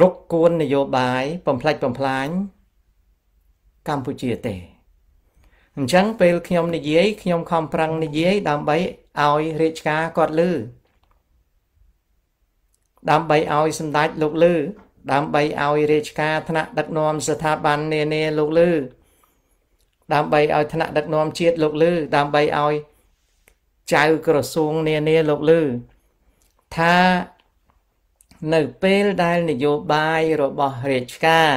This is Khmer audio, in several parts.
រុកគួននយោបាយបំផ្លិចបំផ្លាញកម្ពុជាទេអញ្ចឹងពេល ខ្ញុំនិយាយខ្ញុំខំប្រឹងនិយាយដើម្បីឲ្យរាជការគាត់លឺដើម្បីឲ្យសម្ដេចលោកលឺដើម្បីឲ្យរាជការថ្នាក់ដឹកនាំស្ថាប័ននានាលោកលឺដើម្បីឲ្យថ្នាក់ដឹកនាំជាតិលោកលឺដើម្បីឲ្យចៅក្រសួងនានាលោកលឺថានៅពេលដែលនយោបាយរបស់រាជការ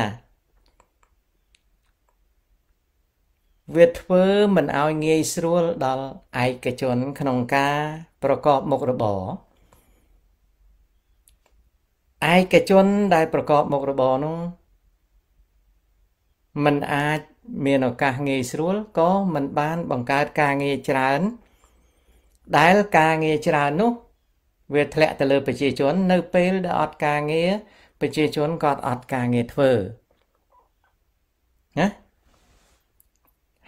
វាធ្វើមិនឲ្យងាយស្រួលដល់ឯកជនក្នុងការប្រកបមុខរបរឯកជនដែលប្រកបមុខរបរនោះมันអាចមានឱកាសងាយស្រួលក៏มันបានបង្កើតការងារច្រើន ដែលការងារច្រើននោះវាធ្លាក់ទៅលើប្រជាជន នៅ ពេលដែលអត់ការងារប្រជាជនក៏អត់ការងារធ្វើណា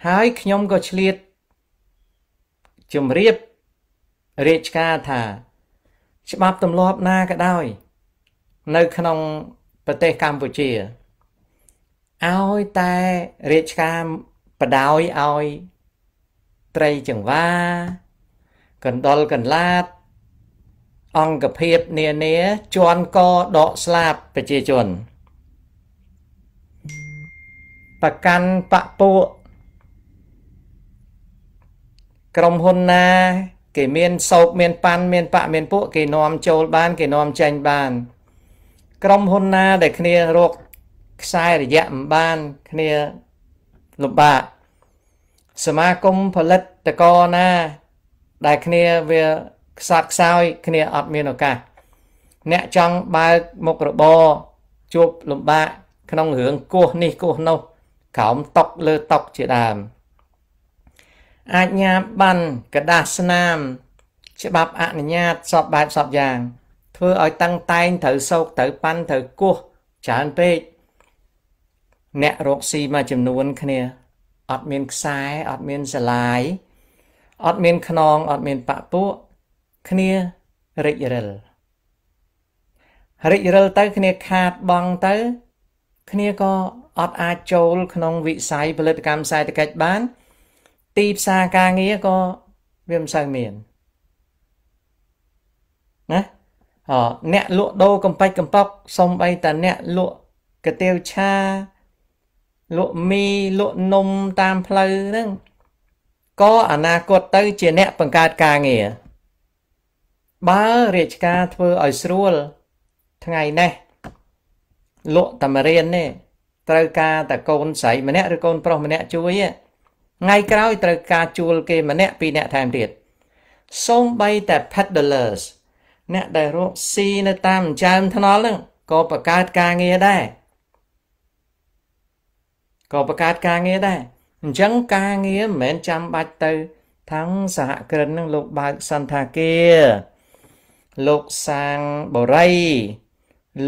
ហើយខ្ញុំក៏ឆ្លៀតជំរាបរាជការថា ច្បាប់ទម្លាប់ណាក៏ដោយ នៅក្នុងប្រទេសកម្ពុជាឲ្យតែរាជការបដោយឲ្យត្រីចង្វាកណ្ដុលកន្លាតអង្គភាពនានាជន់កដកស្លាបប្រជាជនប្រកាន់បពួកក្រុមហ៊ុនណា គេមានសោកមានប៉ាន់មានបៈមានពួកគេនាំចូលបាន គេនាំចេញបាន ក្រុមហ៊ុនណា ដែលគ្នារកខ្សែរយៈមិនបាន គ្នាលំបាកសមាគមផលិតតកណា ដែលគ្នាវាខ្សត់ខ្សោយគ្នាអត់មានឱកាសអ្នកចង់បើកមុខរបរជួបលំបាក ក្នុងរឿងគោះនេះគោះនោះក្រោមតុកលើតុកជាដើមអាចញាបានกระดาษស្នាមច្បាប់អនុញ្ញាតសពបែបសពយ៉ាង ធ្វើឲ្យតឹងតែងត្រូវសោកត្រូវប៉ាន់ត្រូវគោះច្រើនពេកអ្នករកស៊ីមួយចំនួនគ្នាអត់មានខ្សែអត់មានសាឡាយអត់មានខ្នងអត់មានបាក់ពួកគ្នារិចរិលរិចរិលទៅគ្នាខាតបងទៅ គ្នាក៏អត់អាចចូល ក្នុង វិស័យផលិតកម្មសេដ្ឋកិច្ចបាន ទីផ្សារការងារក៏វាមិនសូវមានណាអអ្នកលក់ ដូរកំប៉ិចកំប៉ុកសំបីតាអ្នកលក់កាទៀវឆាលក់មីលក់នំតាមផ្លូវហ្នឹងក៏អនាគតទៅ ជាអ្នកបង្កើតការងារបើរាជការធ្វើឲ្យស្រួលថ្ងៃនេះលក់តម្រៀននេះ ត្រូវការតកូនស្រីម្នាក់ឬកូនប្រុសម្នាក់ជួយថ្ងៃក្រោយត្រូវការជួលគេម្នាក់ពីរអ្នកថែមទៀតសូម្បីតែ peddlers អ្នកដែលរកស៊ីនៅតាមចើមថ្នល់ហ្នឹងក៏បង្កើតការងារដែរក៏បង្កើតការងារដែរអញ្ចឹងការងារមិនមែន ចាំបាច់ទៅថាងសហគ្រិននឹងលោកបើកសន្តាគារលោកសាងបរិយ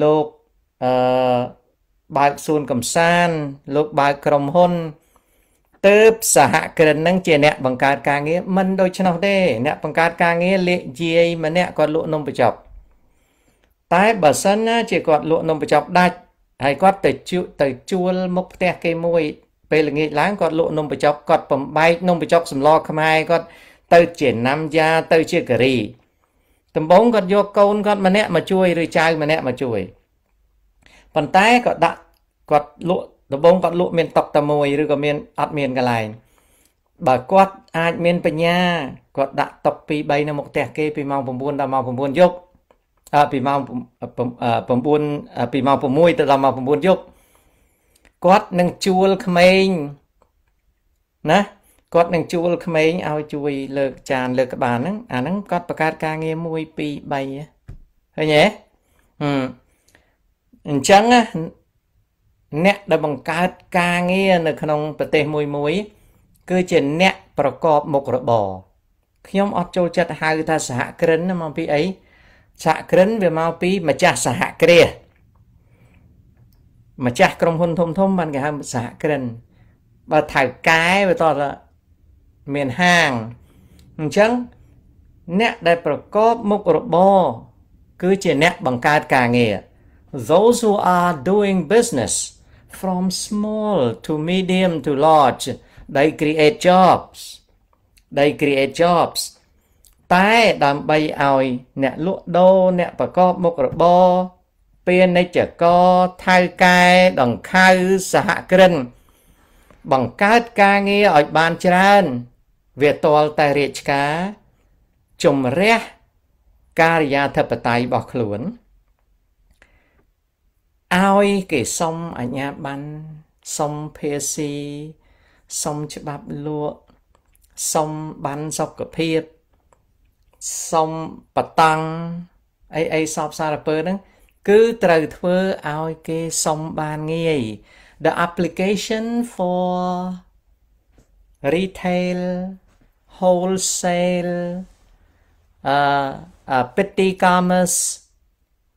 លោកអឺបើកសួនកំសាន្តលោកបើកក្រុមហ៊ុនទៅសហគ្រិននឹងជាអ្នកបង្កើតការងារមិនដូច្នោះទេ អ្នកបង្កើតការងារលេខជាយម្នាក់គាត់ លក់នំបញ្ចប់តែបើសិនណាជាគាត់លក់នំបញ្ចប់ដាច់ហើយគាត់ទៅជួទៅជួលមុខផ្ទះគេមួយពេលល្ងាចឡើងគាត់លក់នំបញ្ចប់គាត់បំបែកនំបញ្ចប់សម្លខ្មែរគាត់ ទៅ ជាណាំយ៉ាទៅ ជាការីដំបូងគាត់យកកូនគាត់ម្នាក់មកជួយឬចៅម្នាក់មកជួយប៉ុន្តែក៏ដាក់គាត់លក់ដំបូងគាត់លក់មានតុកតែមួយឬក៏មានអត់មានកន្លែងបើគាត់អាចមាន បញ្ញាគាត់ដាក់តុក2 3នៅមុខផ្ទះគេពីម៉ោង9ដល់ម៉ោង9យប់អពីម៉ោង9ពីម៉ោង6ទៅដល់ម៉ោង9យប់គាត់នឹងជួលក្មេងណាគាត់នឹងជួលក្មេងឲ្យជួយលើកចានលើកក្បាលហ្នឹងអាហ្នឹងគាត់បង្កើតការងារ1 2 3ឃើញទេអញ្ចឹងអ្នកដែលបង្កើតការងារនៅក្នុងប្រទេសមួយមួយ គឺជាអ្នកប្រកបមុខរបរខ្ញុំអត់ចូលចិត្តហៅថាសហគ្រិនមកពីអីសហគ្រិនវាមកពី ម្ចាស់សហគ្រាសម្ចាស់ក្រុមហ៊ុនធំធំបានគេហៅសហគ្រិនបើថៅកែវាតោះមានហាងអញ្ចឹងអ្នកដែលប្រកបមុខរបរគឺជាអ្នកបង្កើតការងារ Those who are doing business from small to medium to large they create jobs they create jobs តែដើម្បីឲ្យ អ្នកលក់ដូរអ្នកប្រកបមុខរបរពាណិជ្ជករថៅកែដង្ខៅសហគ្រិនបង្កើតការងារឲ្យបានច្រើនវាតលតែរាជការជំរះការិយាធិបតេយ្យរបស់ខ្លួនឲ្យគេសុំអញ្ញាប័ណ្ណសុំភាស៊ីសុំច្បាប់លក់សុំប័ណ្ណសុខភាពសុំបតង់អីអីសពសារពើហ្នឹង គឺត្រូវធ្វើឲ្យគេសុំបានងាយ The application for retail wholesale អឺ petty commerce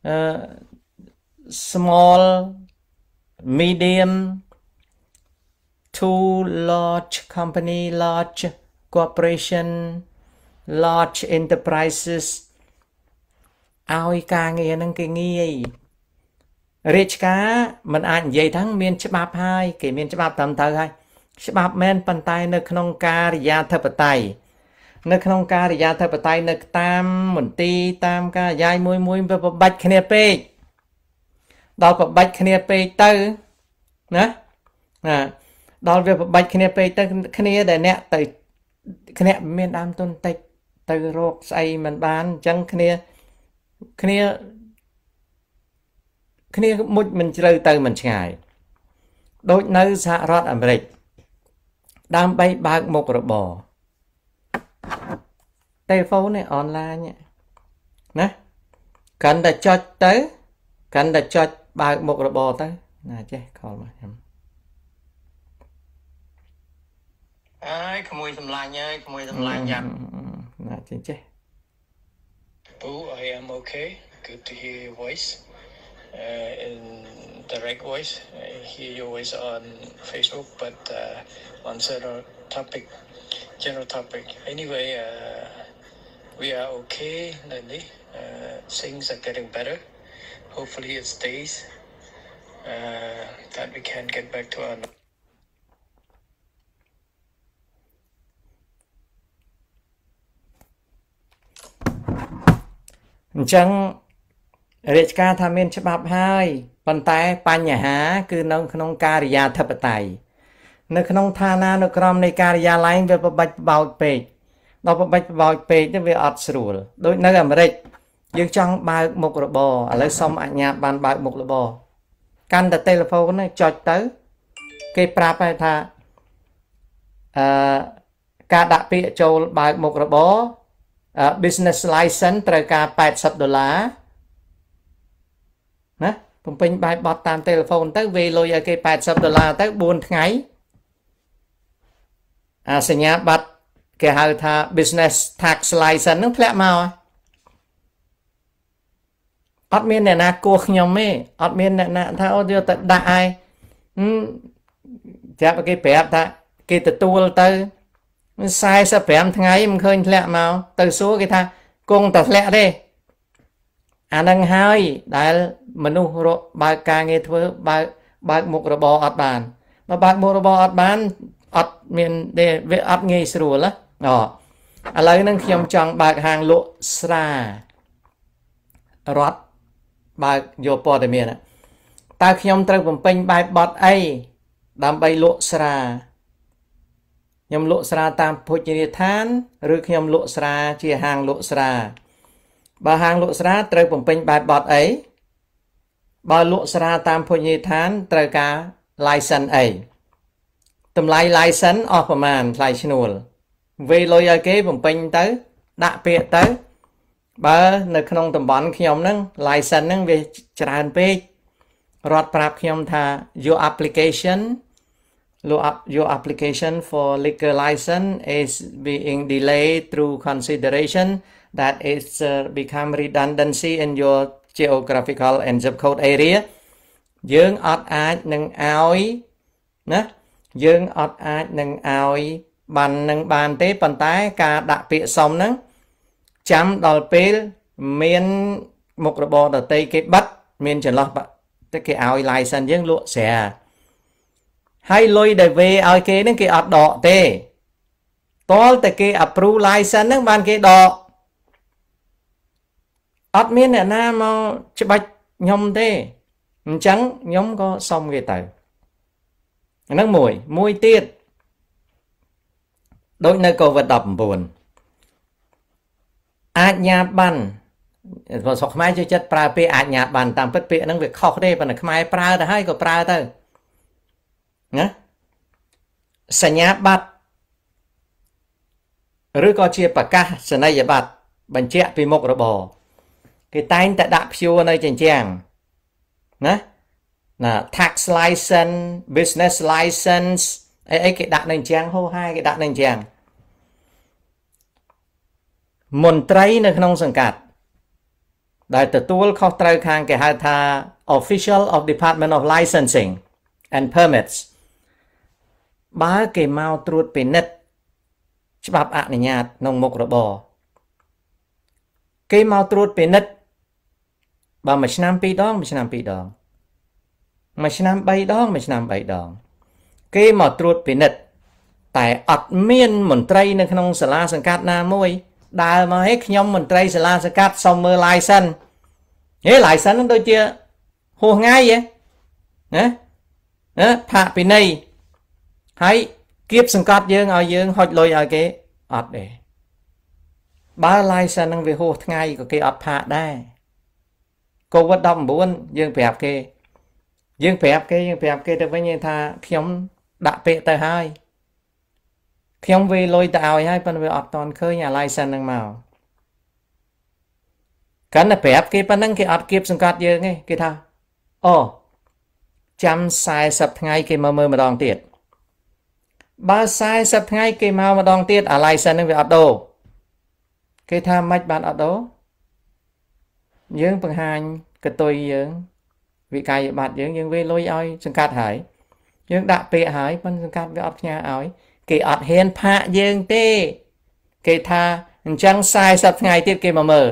អឺ small medium to large company large corporation large enterprises ឲ្យការងារនឹងគេងាយរាជការ មិន អាចនិយាយថាមាន ច្បាប់ហើយគេមានច្បាប់តាមទៅហើយច្បាប់មែនប៉ុន្តែនៅក្នុងការិយាធិបតេយ្យនៅក្នុងការិយាធិបតេយ្យនៅតាមមន្ទីរតាមការយាយមួយមួយបបាច់គ្នាពេកដល់បបាច់គ្នាពេកទៅណាណាដល់វាបបាច់គ្នាពេកទៅគ្នាដែលអ្នកទៅគ្នាមានដើមទុនតិចទៅរកស្អីមិនបានអញ្ចឹងគ្នាគ្នាគ្នាមុជមិនជ្រៅទៅមិនឆ្ងាយ ដូចនៅសហរដ្ឋអាមេរិកដើម្បីបើកមុខរបរតេលេហ្វូននេះអនឡាញណាកាន់តែចុចទៅកាន់តែចុចបើកមុខរបរទៅណាចេះខលមកខ្ញុំអើយក្មួយសម្លាញ់អើយក្មួយសម្លាញ់យ៉ាំណាចេះចេះ Boo I am okay good to hear your voice Uh, in direct voice. Uh, Hear always on Facebook, but uh, on certain topic, general topic. Anyway, we are okay lately. things are getting better. Hopefully, it stays. that we can get back to our. Chẳng រាជការថាមានច្បាប់ហើយប៉ុន្តែបញ្ហា គឺនៅក្នុងការិយាធិបតេយ្យនៅក្នុងឋានានុក្រមនៃការិយាល័យវាប្របាច់បោចពេកដល់ប្របាច់បោចពេកទៅវាអត់ស្រួលដូចនៅអាមេរិក យើងចង់បើកមុខរបរឥឡូវសុំអញ្ញាតបានបើក មុខរបរកាន់តែទូរស័ព្ទចុចទៅ គេប្រាប់ហើយថាអឺការដាក់ពាក្យចូលបើកមុខរបរ business license ត្រូវការ80ដុល្លារបំពេញបែបបត់តាមទូរស័ព្ទទៅវាលុយឲ្យគេ80ដុល្លារទៅ4ថ្ងៃអាសញ្ញាបត្រគេហៅថា business tax license នឹងធ្លាក់មកអត់មានអ្នកណាគោះខ្ញុំទេអត់មានអ្នកណាថាអូយកទៅដាក់ឯងប្រាប់គេប្រាប់ថាគេទទួលទៅ45ថ្ងៃមិនឃើញធ្លាក់មកទៅសួរគេថាគង់តែធ្លាក់ទេ អានឹងហើយដែលមនុស្សរកបើកការងារធ្វើបើកបើកមុខរបរអត់បាន បើបើកមុខរបរអត់បានអត់មានទេវាអត់ងាយស្រួលអូឥឡូវហ្នឹងខ្ញុំចង់បើកហាងលក់ស្រារត់បើកយកព័ត៌មានតើខ្ញុំត្រូវបំពេញបែបបត់អីដើម្បីលក់ស្រាខ្ញុំលក់ស្រាតាមភោជនីយដ្ឋាន ឬខ្ញុំលក់ស្រា ជាហាងលក់ស្រា បើហាងលក់ស្រាត្រូវបំពេញបែបបត់អីបើលក់ស្រាតាមភោជនីយដ្ឋានត្រូវការ license អីតម្លៃ license អស់ប្រមាណថ្លៃឈ្នួលវេលុយឲ្យគេបំពេញទៅ ដាក់ពាក្យទៅ បើ នៅក្នុងតំបន់ខ្ញុំហ្នឹង license ហ្នឹងវាច្រើនពេករត់ប្រាប់ខ្ញុំថា your application your application for liquor license is being delayed through consideration that it's become redundancy in your geographical and zip code area យើងអត់អាចនឹងឲ្យណាយើងអត់អាចនឹងឲ្យបាននឹងបានទេប៉ុន្តែការដាក់ពាក្យសមហ្នឹង ចាំដល់ពេលមានមុខរបរដតីគេបិទមានចន្លោះតែគេឲ្យ license យើងលក់ស្រាហើយលុយដែលវេឲ្យគេហ្នឹងគេអត់ដកទេតលតែគេ approve license ហ្នឹងបានគេដកអត់មានអ្នកណាមកច្បាច់ខ្ញុំទេអញ្ចឹងខ្ញុំក៏សុំគេទៅអានឹងមួយមួយទៀតដូចនៅកូវីដ19អាជ្ញាប័ណ្ណស្រុកខ្មែរជឿចិត្តប្រើពាក្យអាជ្ញាប័ណ្ណតាមពិតពាក្យហ្នឹងវាខុសទេប៉ុន្តែខ្មែរប្រើទៅហើយក៏ប្រើទៅណាសញ្ញាបត្រឬក៏ជាប្រកាសសន័យបត្របញ្ជាក់ពីមុខរបរគេតែងតែដាក់ព្យួរនៅចិញ្ចាំងណាណា tax license business license អីអីគេដាក់នៅចិញ្ចាំងហូហាយគេដាក់នៅចិញ្ចាំងមន្ត្រីនៅ ក្នុងសង្កាត់ដែលទទួលខុសត្រូវខាងគេហៅថា official of department of licensing and permits បើគេមកត្រួតពិនិត្យច្បាប់អនុញ្ញាតក្នុងមុខរបរគេមកត្រួតពិនិត្យបើមួយឆ្នាំពីរដងមួយឆ្នាំពីរដងមួយឆ្នាំ3ដងមួយឆ្នាំ3ដង គេមកត្រួតពិនិត្យតែអត់មានមន្ត្រី នៅក្នុងសាលាសង្កាត់ណាមួយដើរមកហេខ្ញុំមន្ត្រីសាលាសង្កាត់សុំមើល license ហេ license នឹងដូចជាហួសថ្ងៃហ៎ណាណាផាកពិន័យហើយគៀបសង្កត់យើងឲ្យយើងហុចលុយឲ្យគេអត់ទេបើ license នឹងវាហួសថ្ងៃក៏គេអត់ផាកដែរកូវីដ19យើងប្រាប់គេយើងប្រាប់គេយើងប្រាប់គេទៅវិញថាខ្ញុំដាក់ពាក្យទៅហើយខ្ញុំវេលុយទៅឲ្យហើយប៉ុន្តែវាអត់តន់ឃើញអា license ហ្នឹងមកកាន់តែប្រាប់គេប៉ុណ្ណឹងគេអត់គៀបសង្កត់យើងទេគេថាអូចាំ40ថ្ងៃគេមកមើលម្ដងទៀតបើ40ថ្ងៃគេមកម្ដងទៀតអា license ហ្នឹងវាអត់ដូរគេថាម៉េចបានអត់ដូរយើងបង្ហាញកតុយយើង វិកាយប័ត្រយើងយើងវាលុយឲ្យសង្កាត់ហើយយើងដាក់ពាក្យហើយមិនសង្កាត់វាអត់ផ្ញើឲ្យ គេអត់ហ៊ានផាកយើងទេ គេថាអញ្ចឹង40ថ្ងៃទៀតគេមកមើល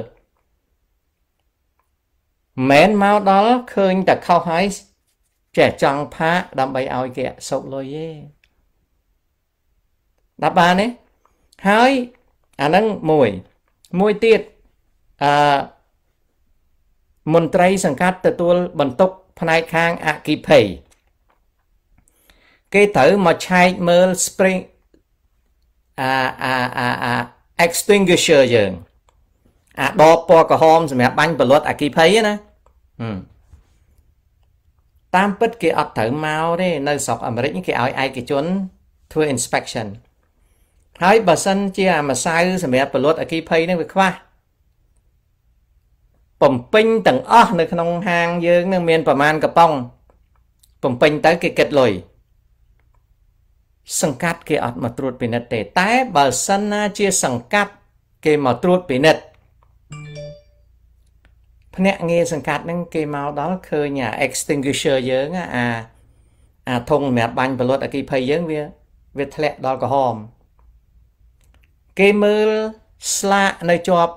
មិនមកដល់ឃើញតែខុសហើយចេះចង់ផាកដើម្បីឲ្យគេសុកលុយទេដល់បានទេហើយអាហ្នឹងមួយមួយទៀតអឺមន្ត្រី សង្កាត់ទទួលបន្ទុកផ្នែកខាងអគិភ័យគេត្រូវមកឆែកមើល spring អាអាអាអា extinguisher យើងអាដបពណ៌ក្រហម សម្រាប់បាញ់បលត់អគិភ័យណាតាមពិតគេអត់ត្រូវមកទេនៅស្រុកអាមេរិកគេឲ្យឯកជនធ្វើ inspection ហើយបើសិន ជាអាម្សៅ សម្រាប់បលត់អគិភ័យនឹងវាខ្វះបំពេញទាំងអស់នៅក្នុងហាងយើងនឹងមាន ប្រមាណកំប៉ុងបំពេញទៅគេគិតលុយសង្កាត់គេអត់មកត្រួតពិនិត្យទេតែ បើសិនណាជា សង្កាត់គេមកត្រួតពិនិត្យភ្នាក់ងារសង្កាត់ហ្នឹងគេមកដល់ឃើញអា extinguisher យើងអាអាធុងសម្រាប់បាញ់បលុតអគិភ័យយើងវាវាធ្លាក់ដល់ក្រហមគេមើលស្លាកនៅជាប់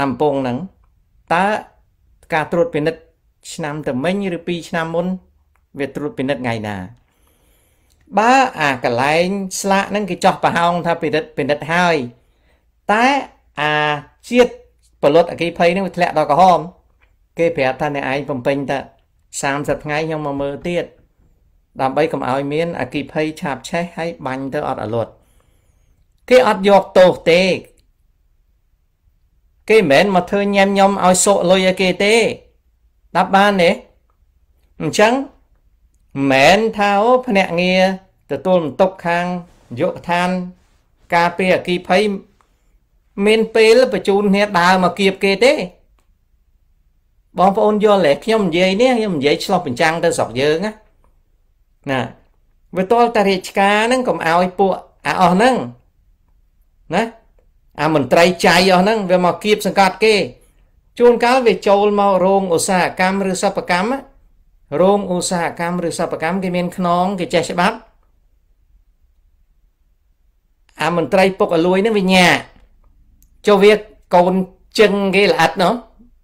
អំពងហ្នឹងតើការត្រួតពិនិត្យឆ្នាំទៅមិញឬ2ឆ្នាំមុន វាត្រួតពិនិត្យថ្ងៃណាបើអាកន្លែងស្លាកហ្នឹងគេចោះប្រហោងថាពិនិត្យពិនិត្យហើយតែអាជាតិផលិតអគិភ័យហ្នឹងវាធ្លាក់ដល់ក្រហមគេប្រាប់ថាអ្នកឯងបំពេញតែ30ថ្ងៃខ្ញុំមកមើលទៀតដើម្បីកុំឲ្យមានអគិភ័យឆាបឆេះហើយបាញ់ទៅអត់អលត់គេអត់យកទោសទេគេមិនមែនមកធ្វើញ៉ាំញោមឲ្យសក់លុយឲ្យគេទេដល់បានទេអញ្ចឹងមិនមែនថាអូភ្នាក់ងារទទួលបន្ទុកខាងយុគឋានការពារអគិភ័យមានពេលបញ្ជូនគ្នាដើរមកគៀបគេទេបងប្អូនយល់ទេខ្ញុំនិយាយនេះខ្ញុំនិយាយឆ្លោះបញ្ចាំងទៅស្រុកយើងណាណាវាតលតារាជការហ្នឹងកុំឲ្យពួកអាអស់ហ្នឹងណាអាមន្ត្រីចៃអស់ហ្នឹងវាមកគៀបសង្កត់គេជួនកាលវា ចូលមករោងឧស្សាហកម្មឬសិប្បកម្មរោងឧស្សាហកម្មឬសិប្បកម្មគេមានខ្នងគេចេះច្បាប់អាមន្ត្រីពុកអលួយហ្នឹងវាញាចុះវាកូនជឹងគេល្អិតណោះ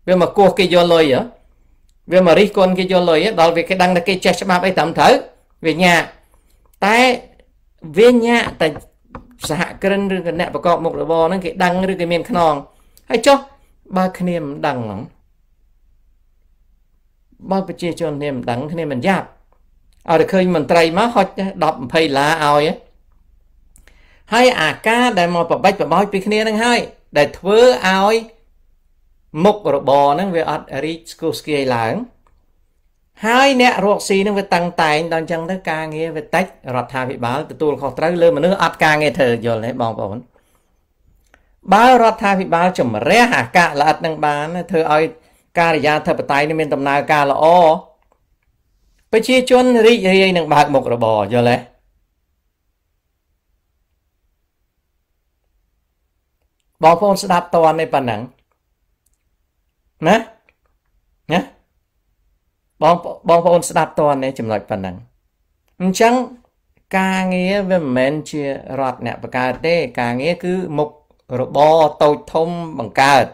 វាមកគោះគេយកលុយហ៎វាមករិះគន់គេយកលុយដល់វាគេដឹងថាគេចេះច្បាប់អីត្រឹមត្រូវវាញាតែវាញាតែសហគ្រិនឬក៏អ្នកប្រកបមុខរបរហ្នឹងគេដឹងឬគេមានខ្នងហើយចុះបើគ្នាមិនដឹងបើប្រជាជនគ្នាមិនដឹងគ្នាមិនយ៉ាប់ឲ្យតែឃើញមន្ត្រីមកហុច10 20ឡាឲ្យហើយអាការដែលមកប្របាច់ប្របោចពីគ្នាហ្នឹងហើយដែលធ្វើឲ្យមុខរបរហ្នឹងវាអត់រីកស្គូស្គាយឡើងហើយអ្នករកស៊ីនឹងវាតឹងតែងដល់អញ្ចឹងទៅការងារវាតិចរដ្ឋាភិបាលទទួលខុសត្រូវលើមនុស្សអត់ការងារធ្វើយល់ទេបងប្អូនបើរដ្ឋាភិបាលជំរះអាកាសល្អិតនឹងបានធ្វើឲ្យការិយាធិបតេយ្យនេះមានដំណើរការល្អប្រជាជនរីករាយនឹងបើកមុខរបរយល់ទេបងប្អូនស្ដាប់តរនេះប៉ុណ្ណឹងណាណាបងបងប្អូនស្ដាប់តរនេះចំណុចប៉ុណ្ណឹងអញ្ចឹងការងារវាមិនមែនជារដ្ឋអ្នកបង្កើតទេ ការងារគឺមុខរបរតូចធំបង្កើត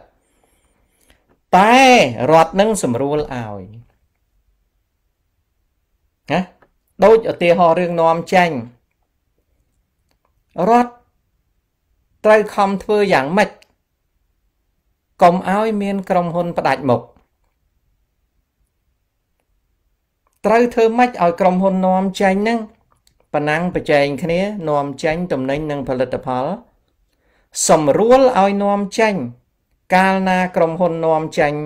តែរដ្ឋនឹងសម្រួលឲ្យណាដូចឧទាហរណ៍រឿងនាំចាញ់រដ្ឋត្រូវខំធ្វើយ៉ាងម៉េចកុំឲ្យមាន ក្រុមហ៊ុនផ្ដាច់មុខត្រូវធ្វើម៉េចឲ្យក្រុមហ៊ុននាំចាញ់នឹងប៉ណ្ណឹងបច្ចែងគ្នានាំចាញ់តំណែងនិងផលិតផលសម្រួលឲ្យនាំចាញ់កាលណាក្រុមហ៊ុននាំចាញ់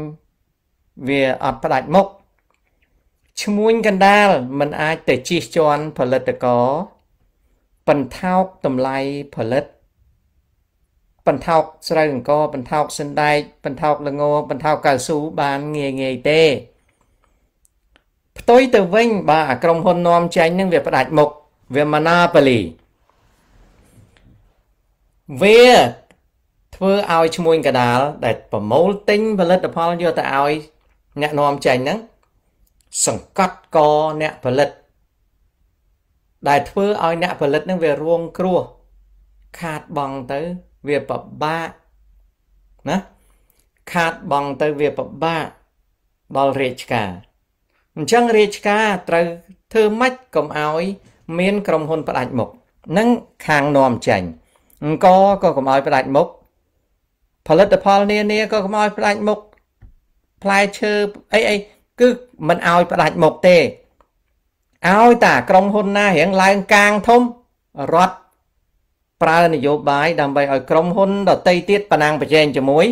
វាអត់ផ្ដាច់មុខឈ្មួញកណ្ដាលมันអាចទៅជិះជាន់ផលិតករបន្ថោកតម្លៃផលិតបន្ថោកស្រូវអង្គបន្ថោកសណ្ដែកបន្ថោកល្ងបន្ថោកកៅស៊ូបានងាយងាយទេផ្ទុយទៅវិញបាទអាក្រុមហ៊ុននាំចេញនឹងវាផ្ដាច់មុខវា monopoly វាធ្វើឲ្យឈ្មួញកដាលដែល ប្រមូលទិញផលិតផលយកទៅឲ្យ អ្នកនាំចេញហ្នឹងសង្កត់កអ្នកផលិត ដែលធ្វើឲ្យអ្នកផលិតហ្នឹងវារងគ្រោះខាតបង់ទៅវាពិបាកណាខាតបង់ទៅវាពិបាកដល់រាជការអញ្ចឹងរាជការត្រូវធ្វើម៉េចកុំឲ្យមាន ក្រុមហ៊ុនផ្ដាច់មុខនឹងខាងនាំចេញអង្គក៏កុំឲ្យផ្ដាច់មុខផលិតផលនានាក៏កុំឲ្យផ្ដាច់មុខផ្លែឈើអីអីគឺមិនឲ្យផ្ដាច់មុខទេឲ្យតាក្រុមហ៊ុនណារៀងឡើងកាងធំរដ្ឋប្រើនយោបាយដើម្បីឲ្យក្រុមហ៊ុនដតីទៀតប៉ណ្ណាំងប្រជែងជាមួយ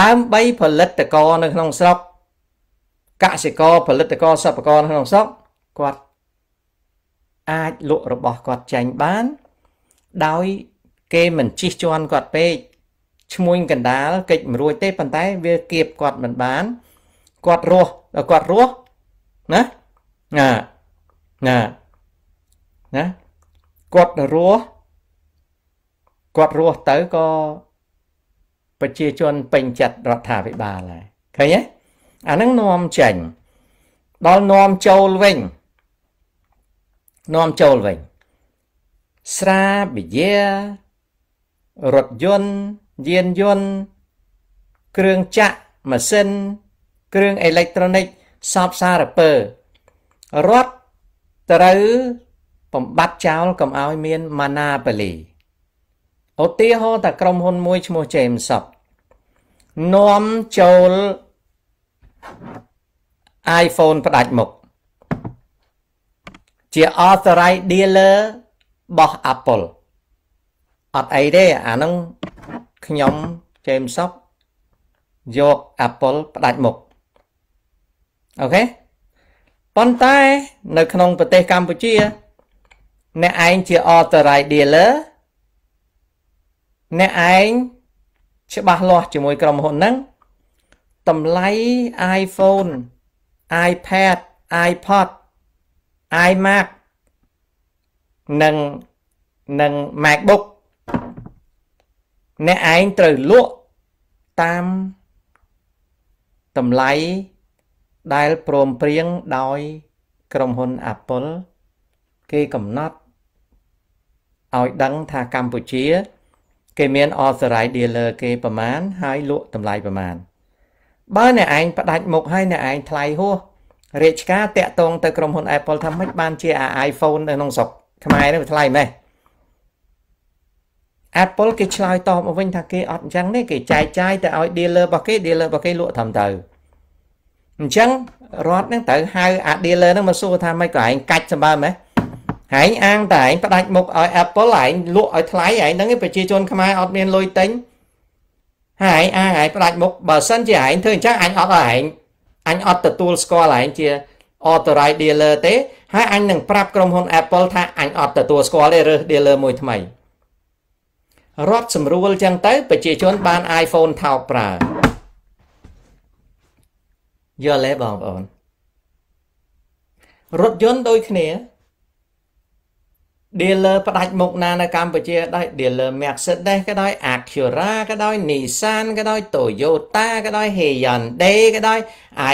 ដើម្បី ផលិតកករនៅក្នុងស្រុកកសិករផលិតករសិប្បករក្នុងស្រុកគាត់អាចលក់របស់គាត់ចាញ់បានដោយគេមិនជិះជាន់គាត់ពេកឈ្មួញកណ្ដាលកិច្ចមិនរួចទេប៉ុន្តែ វាគៀបគាត់មិនបានគាត់រស់ដល់គាត់រស់ណាណាណាណាគាត់រស់គាត់រស់ទៅក៏ប្រជាជនពេញចិត្តរដ្ឋាភិបាលហើយឃើញទេអាហ្នឹងនាំចេញដល់នាំចូលវិញនាំចូលវិញ ស្រាបយារថយន្តយានយន្តគ្រឿងចក្រម៉ាស៊ីនគ្រឿងអេເລັກត្រូនិកសពសារពើរដ្ឋត្រូវបំបត្តិចោលកុំឲ្យមានម៉ាណាបលីឧទាហរណ៍តាក្រុមហ៊ុនមួយឈ្មោះ James Sop នាំចូល iPhone ផ្ដាច់មុខជា authorized dealer របស់ Apple អត់អីទេអាហ្នឹងខ្ញុំ James Shop យក Apple ផ្ដាច់មុខអូខេប៉ុន្តែនៅ ក្នុងប្រទេសកម្ពុជា អ្នកឯងជា authorized dealer អ្នកឯងច្បាស់លាស់ជាមួយក្រុមហ៊ុនហ្នឹងតម្លៃ iPhone iPad iPod iMac និងនិង MacBook អ្នកឯងត្រូវលក់តាមតម្លៃដែលព្រមព្រៀងដោយក្រុមហ៊ុន Apple គេកំណត់ឲ្យដឹងថាកម្ពុជាគេមាន authorized dealer គេប្រមាណហើយលក់តម្លៃប្រមាណបើអ្នកឯងផ្ដាច់មុខហើយអ្នកឯងថ្លៃហួសរាជការតាក់ទងទៅក្រុមហ៊ុន Apple ថាម៉េចបានជា iPhone នៅក្នុងស្រុកខ្មែរនេះថ្លៃម៉េះ Apple គេឆ្លើយតបមកវិញថាគេអត់អញ្ចឹងទេគេចែកចាយទៅឲ្យ dealer របស់គេ dealer របស់គេលក់ត្រឹមត្រូវអញ្ចឹងរដ្ឋនឹងត្រូវហៅអា dealer នឹងមកសួរថាម៉េចក៏ឯងកាច់សម្បើមហ៎ហែងអាងតែឯងផ្ដាច់មុខឲ្យ Apple ឯងលក់ឲ្យថ្លៃឯងហ្នឹងប្រជាជនខ្មែរអត់មានលុយទិញហើយឯងឯងផ្ដាច់មុខបើសិនជាឯងធ្វើអញ្ចឹងអញអត់ឲ្យឯងអញអត់ទទួលស្គាល់ឯងជា authorized dealer ទេ ហើយអញនឹងប្រាប់ក្រុមហ៊ុន Apple ថាអញអត់ទទួលស្គាល់ទេរើស dealer មួយថ្មីរត់សម្រួលចឹងទៅ ប្រជាជន បាន iPhone ថោកប្រើយល់ទេបងប្អូនរថយន្តដូចគ្នា dealer ផ្ដាច់មុខណានៅកម្ពុជាដោយ dealer Mercedes ក៏ដោយ Acura ក៏ដោយ Nissan ក៏ដោយ Toyota ក៏ដោយ Hyundai ក៏ដោយ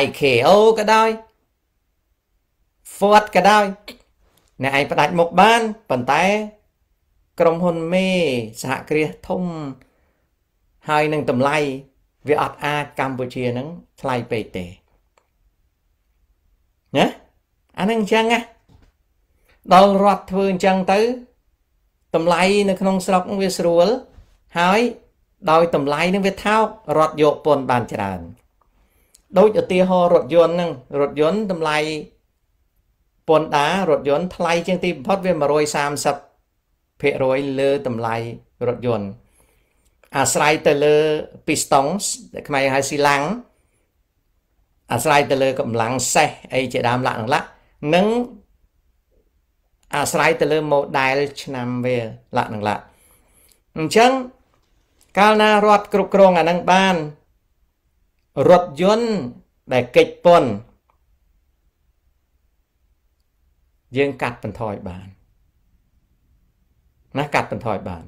IKEA ក៏ដោយ Ford ក៏ដោយអ្នកឯងផ្ដាច់មុខបានប៉ុន្តែ ក្រុមហ៊ុនមេសហគ្រាសធំហើយនឹងតម្លៃវាអត់អាចកម្ពុជានឹងថ្លៃពេកទេណាអានឹងអញ្ចឹងណាដល់រដ្ឋធ្វើអញ្ចឹងទៅតម្លៃនៅ ក្នុងស្រុកវាស្រួលហើយដោយតម្លៃនឹងវាថោករដ្ឋយកពន្ធបានច្រើន ដូចឧទាហរណ៍រថយន្តហ្នឹងរថយន្តតម្លៃពន្ធដារថយន្តថ្លៃជាងទីបំផុតវា130%លើតម្លៃរថយន្តអាស្រ័យទៅលើពីស្តង់ដែលខ្មែរហៅស៊ីឡាំងអាស្រ័យទៅលើកម្លាំងសេះអីជាដើមលក្ខណៈនិងអាស្រ័យទៅលើ model ឆ្នាំវេលលក្ខណៈអញ្ចឹងកាលណារដ្ឋគ្រប់គ្រងអានឹងបានរថយន្តដែលកិច្ចពន្ធយើងកាត់បន្ថយបាន ណាកាត់បន្ថយបាន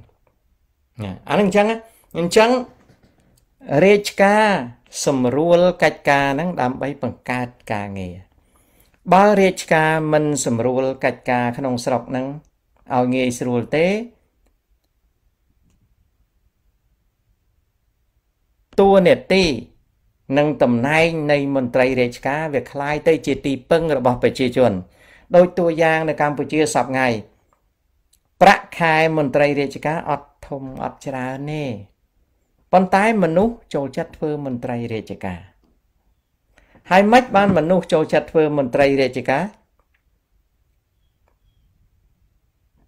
ណាអានឹងអញ្ចឹងអញ្ចឹងរាជការសម្រួលកិច្ចការហ្នឹង ដើម្បីបង្កើតការងារបើរាជការមិនសម្រួលកិច្ចការ ក្នុងស្រុកនឹងឲ្យងាយស្រួលទេតួនាទីនិងតំណែងនៃ មន្ត្រី រាជការវាคล้ายទៅជាទីពឹងរបស់ប្រជាជនដោយតួយ៉ាងនៅកម្ពុជាសពថ្ងៃប្រាក់ខែមន្ត្រីរាជការអត់ធំអត់ច្រើនទេប៉ុន្តែមនុស្សចូលចិត្តធ្វើមន្ត្រីរាជការហើយមិនបានមនុស្សចូលចិត្តធ្វើមន្ត្រី រាជការ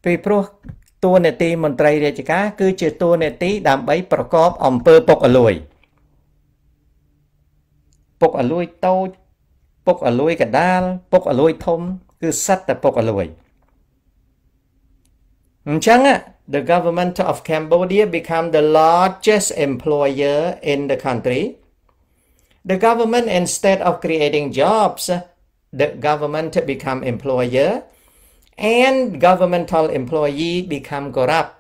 ពីព្រោះតួនាទីមន្ត្រីរាជការ គឺ ជាតួនាទីដើម្បីប្រកបអំពើពុកអលួយពុកអលួយតូចពុកអលួយកដាលពុកអលួយធំ គឺសត្វតែពុកអលួយអញ្ចឹង the government of Cambodia become the largest employer in the country The government, instead of creating jobs, the government become employer and governmental employee become corrupt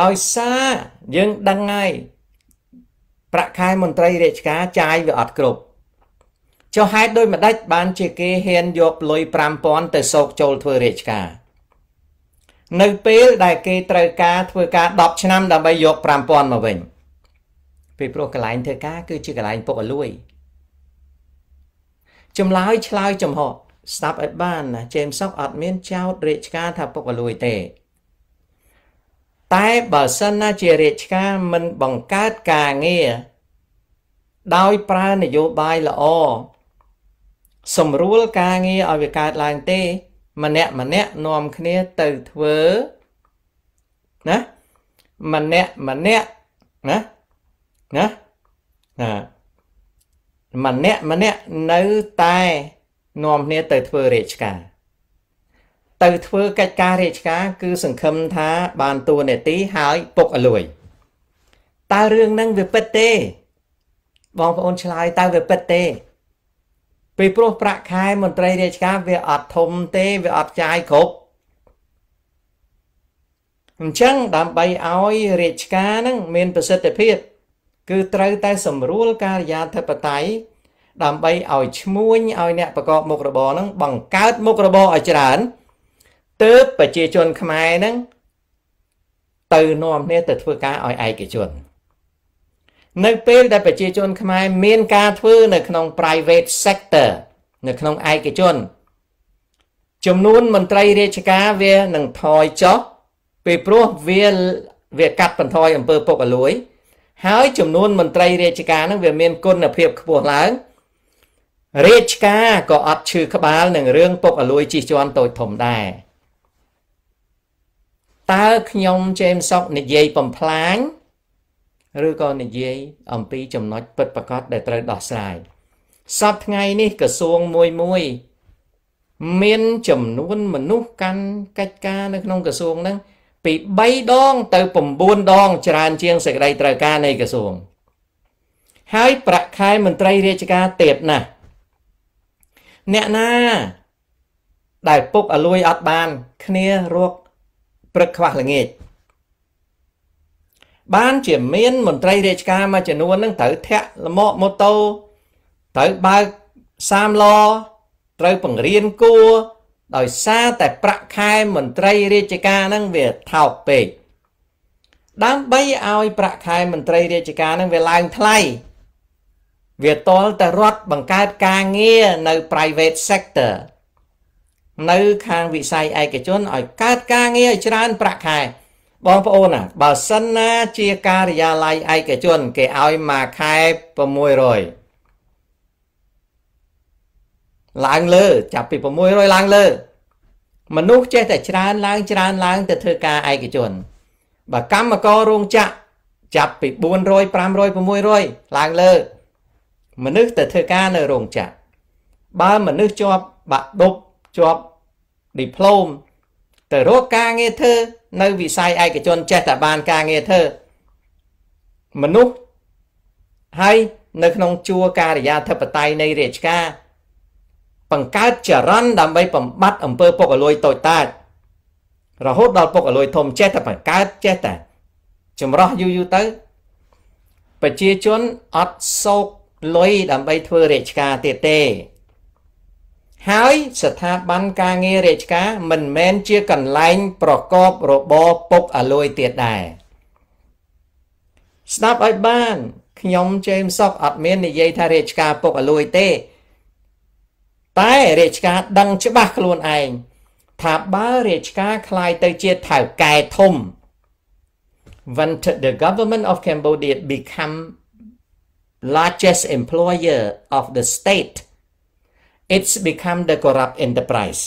ដោយសារយើងដឹងហើយប្រាក់ខែមន្ត្រីរាជការចាយវាអត់គ្រប់ចុះហេតុដោយម្ដេចបាន ជាគេហ៊ានយកលុយ5000ទៅសោកចូលធ្វើរាជការនៅពេលដែលគេត្រូវការធ្វើការ10ឆ្នាំដើម្បីយក5000មកវិញពីព្រោះកន្លែងធ្វើការគឺជាកន្លែងពុករលួយចម្លើយឆ្លើយចំហកស្ដាប់ឲ្យបានណាចេមសុកអត់មានចោតរាជការថាពុករលួយទេ តែបើសិនណាជារាជការមិនបង្កើតការងារដោយប្រើនយោបាយល្អសម្រួលការងារឲ្យវាកើតឡើងទេម្នាក់ម្នាក់នាំគ្នាទៅធ្វើណាម្នាក់ម្នាក់ណាណាណាម្នាក់ម្នាក់នៅតែនាំគ្នាទៅធ្វើរាជការ ទៅធ្វើកិច្ចការរាជការ គឺសង្ឃឹមថា បានតួនាទីហើយពុកអលួយតើរឿងហ្នឹងវាពិតទេ បងប្អូនឆ្លើយតើវាពិតទេពេលព្រោះប្រាក់ខែមន្ត្រី រាជការ វាអត់ធំទេ វាអត់ចាយគ្រប់អញ្ចឹងដើម្បីឲ្យ រាជការហ្នឹងមានប្រសិទ្ធភាពគឺត្រូវតែសម្រួលការិយាធិបតេយ្យដើម្បីឲ្យឈ្មួញឲ្យអ្នកប្រកបមុខរបរហ្នឹងបង្កើតមុខរបរឲ្យច្រើនទើបប្រជាជនខ្មែរហ្នឹងទៅនាំគ្នាទៅធ្វើការឲ្យឯកជន នៅពេលដែល ប្រជាជនខ្មែរមានការធ្វើនៅក្នុង private sector នៅក្នុងឯកជន ចំនួនមន្ត្រីរាជការវានឹងថយចុះពេលព្រោះវាវាកាត់បន្ថយអំពើពុករលួយហើយចំនួនមន្ត្រីរាជការនឹងវាមានគុណភាពខ្ពស់ឡើងរាជការក៏អត់ឈឺក្បាលនឹងរឿងពុកអលួយជិះជាន់តូចធំដែរតើខ្ញុំជេមសុកនិយាយបំផ្លាញឬក៏និយាយអំពីចំណុចពិតប្រាកដដែលត្រូវដោះស្រាយសប្តាហ៍ថ្ងៃនេះក្រសួងមួយមួយ មាន ចំនួនមនុស្សកាន់កិច្ចការនៅក្នុងក្រសួងហ្នឹងពី3ដង ទៅ9ដងច្រើនជាងសេចក្តីត្រូវការនៃក្រសួងហើយប្រាក់ខែមន្ត្រីរាជការទៀតណាស់អ្នកណា ដែលពុកអលួយអត់បានគ្នារកព្រឹកខ្វះល្ងាចបានជាមានមន្ត្រីរាជការមួយចំនួននឹងត្រូវធាក់លមកម៉ូតូត្រូវបើកសាមឡត្រូវបង្រៀនគួរដោយសារតែប្រាក់ខែមន្ត្រីរាជការហ្នឹងវាថោកពេកដើម្បីឲ្យប្រាក់ខែមន្ត្រីរាជការហ្នឹងវាឡើងថ្លៃវាតលតែរដ្ឋបង្កើតការងារនៅ private sector នៅខាងវិស័យឯកជនឲ្យកើតការងារឲ្យច្រើនប្រាក់ខែបងប្អូនណា បើសិនណាជាការិយាល័យឯកជនគេឲ្យមួយខែ600ឡើងលើចាប់ពី600ឡើងលើ មនុស្សចេះតែច្រើនឡើងច្រើនឡើងទៅធ្វើការឯកជនបើកម្មកររោងចក្រចាប់ពី400 500 600ឡើងលើ មនុស្សទៅធ្វើការនៅរោងចក្របើមនុស្សជាប់បាក់ឌុបជាប់ diplom ទៅរកការងារធ្វើនៅវិស័យឯកជនចេះតែបានការងារធ្វើមនុស្សហើយនៅក្នុងជួរការិយាធិបតេយ្យនៃរាជការបង្កើតចរន្តដើម្បីបំបត្តិអំពើពុករលួយតូចតាចរហូតដល់ពុករលួយធំចេះតែបង្កើតចេះតែ ចម្រោះយូរយូរទៅប្រជាជនអត់សោកលុយដើម្បីធ្វើរាជការទៀតទេហើយស្ថាប័នការងាររាជការមិនមែនជាកន្លែងប្រកបរបរពុកអលួយទៀតដែរស្ដាប់ឲ្យបាន ខ្ញុំជេមសុកអត់មាននិយាយថារាជការពុកអលួយទេតែរាជការដឹងច្បាស់ខ្លួនឯងថាបើរាជការคลายទៅជាថៅកែធំ when the government of Cambodia become largest employer of the state it's become the corrupt enterprise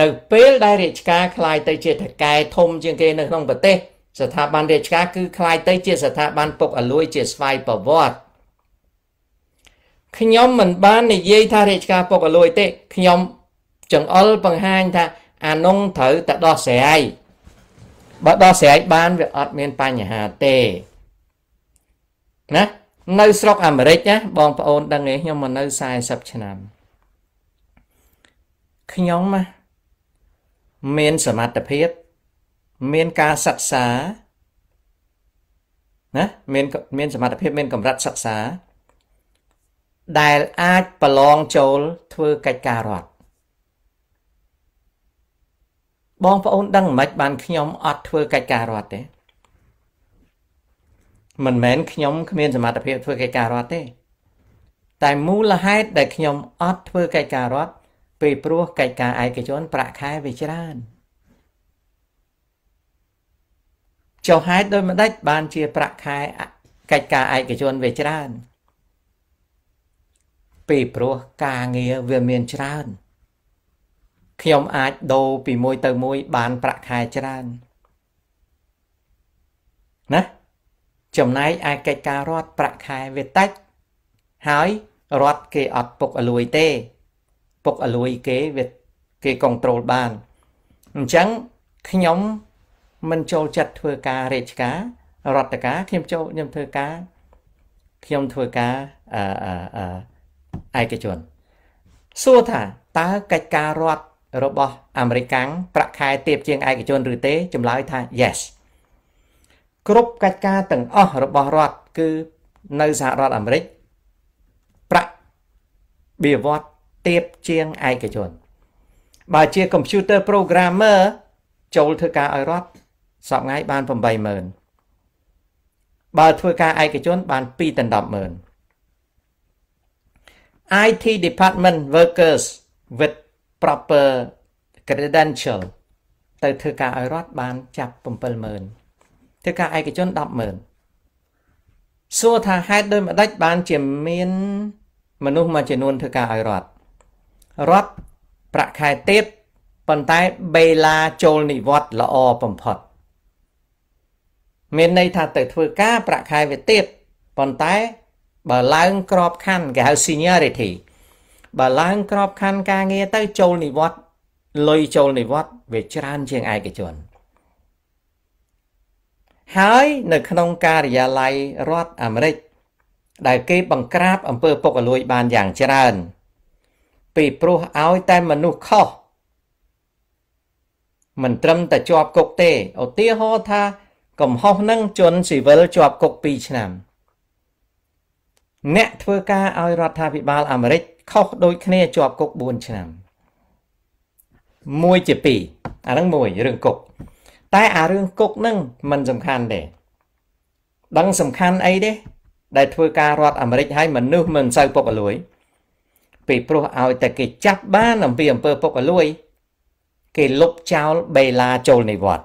នៅ ពេល ដែលរាជការคลายទៅជាថៅកែធំជាងគេនៅក្នុងប្រទេស ស្ថាប័នរាជការគឺคลายទៅជាស្ថាប័នពុកអលួយជាស្វ័យប្រវត្តិខ្ញុំមិនបាននិយាយថារាជការពុករលួយទេខ្ញុំចង្អុលបង្ហាញថា អានុងត្រូវតែដោះស្រាយបើដោះស្រាយបានវាអត់មានបញ្ហាទេណានៅស្រុកអាមេរិកណាបងប្អូនដឹងទេខ្ញុំមកនៅ40ឆ្នាំខ្ញុំមានសមត្ថភាពមានការសិក្សាណាមាន មានសមត្ថភាពមានកម្រិតសិក្សាដែលអាចប្រឡងចូលធ្វើកិច្ចការរដ្ឋបងប្អូនដឹងមិនបានខ្ញុំអត់ធ្វើកិច្ចការរដ្ឋទេ មិនមែនខ្ញុំគ្មានសមត្ថភាព ធ្វើកិច្ចការរដ្ឋទេ តែមូលហេតុដែលខ្ញុំអត់ធ្វើកិច្ចការរដ្ឋពេលព្រោះកិច្ចការឯកជន ប្រាក់ខែវាច្រើនចុះហេតុដោយម្ដេចបានជា ប្រាក់ខែកិច្ចការឯកជនវាច្រើនពីព្រោះការងារវាមានច្រើន ខ្ញុំអាចដូរពីមួយទៅមួយបាន ប្រាក់ខែច្រើនណាចំណែកឯកិច្ចការរដ្ឋប្រាក់ខែវាតិចហើយរដ្ឋគេអត់ពុកអលួយទេ ពុកអលួយគេវាគេគ្រប់គ្រងបានអញ្ចឹងខ្ញុំមិនចូលចិត្តធ្វើការរាជការ រដ្ឋការខ្ញុំចូលខ្ញុំធ្វើការខ្ញុំធ្វើការអឺអឺឯកជនសួរថាតើកិច្ចការរដ្ឋរបស់អាមេរិកាំងប្រាក់ខែទាបជាងឯកជនឬទេចម្លើយថា yes គ្រប់កិច្ចការទាំងអស់របស់រដ្ឋគឺនៅសហរដ្ឋអាមេរិកប្រាក់បៀវត្សទាបជាងឯកជន បើជា computer programmer ចូលធ្វើការឲ្យរដ្ឋសប្ងៃបាន80000បើធ្វើការឯកជន បាន2ដល់100,000 IT department workers with proper credential ទៅធ្វើការឲ្យរដ្ឋបានចាប់70000ធ្វើការឯកជន100000សួរថាហេតុដូចម្ដេចបាន ជាមាន មនុស្សមួយចំនួនធ្វើការឲ្យរដ្ឋរដ្ឋប្រាក់ខែទាបប៉ុន្តែបេឡាចូលនិវត្តល្អបំផុតមានន័យថាទៅធ្វើការប្រាក់ខែវាទាបប៉ុន្តែបើឡើងក្របខ័ណ្ឌគេហៅ seniority បើឡើងក្របខ័ណ្ឌការងារទៅចូលនិវត្តលុយចូលនិវត្តវាច្រើន ជាងឯកជន ហើយនៅ ក្នុងការិយាល័យរដ្ឋអាមេរិកដែលគេបង្ក្រាបអំពើពុករលួយបានយ៉ាងច្រើន ពីព្រោះឲ្យតែមនុស្សខុសមិនត្រឹមតែជាប់គុកទេឧទាហរណ៍ថា កំហុសនឹងជនស៊ីវិលជាប់គុក2ឆ្នាំអ្នកធ្វើការឲ្យរដ្ឋាភិបាលអាមេរិកខុសដូចគ្នាជាប់គុក4ឆ្នាំមួយជាពីរអាហ្នឹងមួយរឿងគុកតែអារឿងគុកហ្នឹងมันសំខាន់ទេដឹងសំខាន់អីទេដែលធ្វើការរដ្ឋអាមេរិកឲ្យមនុស្សមិនសូវពុករលួយពេលព្រោះឲ្យតែគេចាប់បានអំពីអំពើពុករលួយ គេលុបចោលបេឡាចូលនិវត្ត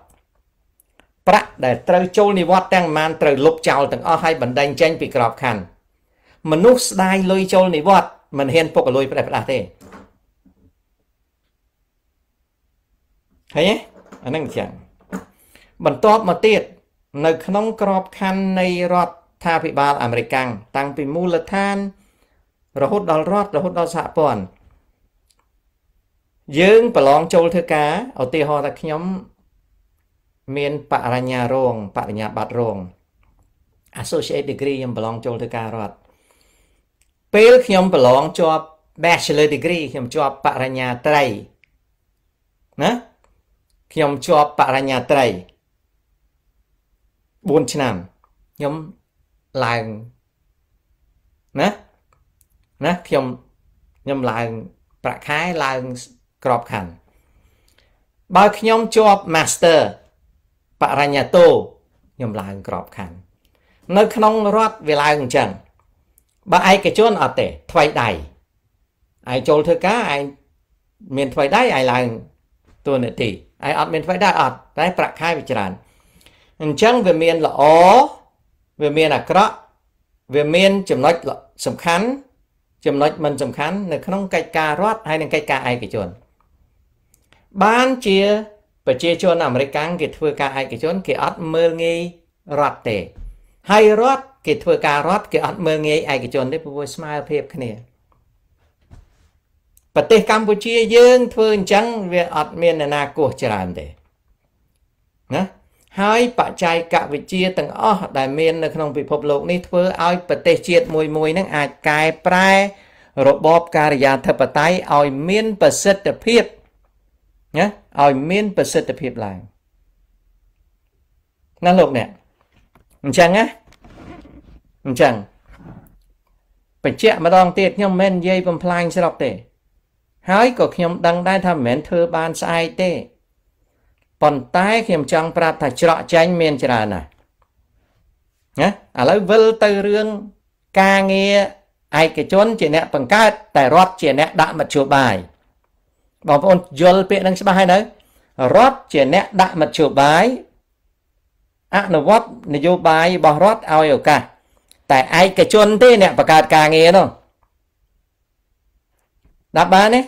ប្រាក់ដែលត្រូវចូលនិវត្តទាំងប៉ុន្មានត្រូវលុបចោលទាំងអស់ហើយបណ្ដេញចេញពីក្របខ័ណ្ឌមនុស្សស្ដាយលុយចូលនិវត្តមិនហ៊ានពុកលុយផ្ដេសផ្ដាស់ទេឃើញទេអាហ្នឹងចឹងបន្ទាប់មកទៀតនៅក្នុងក្របខ័ណ្ឌនៃរដ្ឋថាភិបាលអាមេរិកតាំងពីមូលដ្ឋាន រហូតដល់រដ្ឋរហូតដល់សហព័ន្ធយើងប្រឡងចូលធ្វើការឧទាហរណ៍ថាខ្ញុំ មានបរិញ្ញារងបរិញ្ញាបត្ររង associate degree ខ្ញុំប្រឡងចូលធ្វើការរដ្ឋពេលខ្ញុំប្រឡងជាប់ Bachelor Degree ខ្ញុំជាប់បរិញ្ញាត្រីណាខ្ញុំជាប់បរិញ្ញាត្រី4ឆ្នាំខ្ញុំឡើងណាណាខ្ញុំខ្ញុំឡើងប្រាក់ខែឡើងក្របខ័ណ្ឌបើខ្ញុំជាប់ Master បរិញ្ញាតោខ្ញុំឡើងក្របខ័ណ្ឌនៅ ក្នុងរដ្ឋវាឡើងអញ្ចឹងបើឯកជនអត់ទេថ្្វីដៃឯងចូលធ្វើការឯងមានថ្្វីដៃឯងឡើងតួនាទីឯងអត់មានថ្្វីដៃអត់តែប្រាក់ខែវាច្រើនអញ្ចឹងវាមានល្អវាមានអាក្រក់វាមានចំណុចសំខាន់ចំណុចមិនសំខាន់នៅក្នុងកិច្ចការរដ្ឋហើយនិងកិច្ចការឯកជន បានជាប្រជាជនអាមេរិកគេធ្វើការឯកជន គេអត់មើលងាយរដ្ឋទេហើយរដ្ឋគេធ្វើការរដ្ឋគេអត់មើងងាយឯកជនទេព្រោះស្មើភាពគ្នាប្រទេសកម្ពុជាយើង ធ្វើអញ្ចឹងវាអត់មានអ្នកណាគោះច្រើនទេណាហើយបច្ចេកវិទ្យាទាំងអស់ ដែលមាននៅក្នុងពិភពលោកនេះធ្វើឲ្យប្រទេសជាតិមួយមួយហ្នឹងអាចកែប្រែ របបការិយាធិបតេយ្យឲ្យមានប្រសិទ្ធភាពណាឲ្យមានប្រសិទ្ធភាពឡើងណាលោកអ្នកអញ្ចឹងណាអញ្ចឹងបញ្ជាក់ម្ដងទៀតខ្ញុំមិនមែននិយាយបំផ្លាញស្រុកទេ ហើយក៏ខ្ញុំដឹងដែរថាមិនមែនធ្វើបានស្អែកទេប៉ុន្តែខ្ញុំចង់ប្រាប់ថាច្រកចាញ់មានច្រើនណាស់ណាឥឡូវវិលទៅរឿងការងារឯកជនជាអ្នកបង្កើតតែរដ្ឋជាអ្នកដាក់មធ្យោបាយបងប្អូនយល់ពាក្យនឹងច្បាស់ហើយនៅរដ្ឋជាអ្នកដាក់មធ្យោបាយអនុវត្តនយោបាយរបស់រដ្ឋឲ្យឱកាសតែឯកជនទេអ្នកបង្កើតការងារនោះដល់បានទេ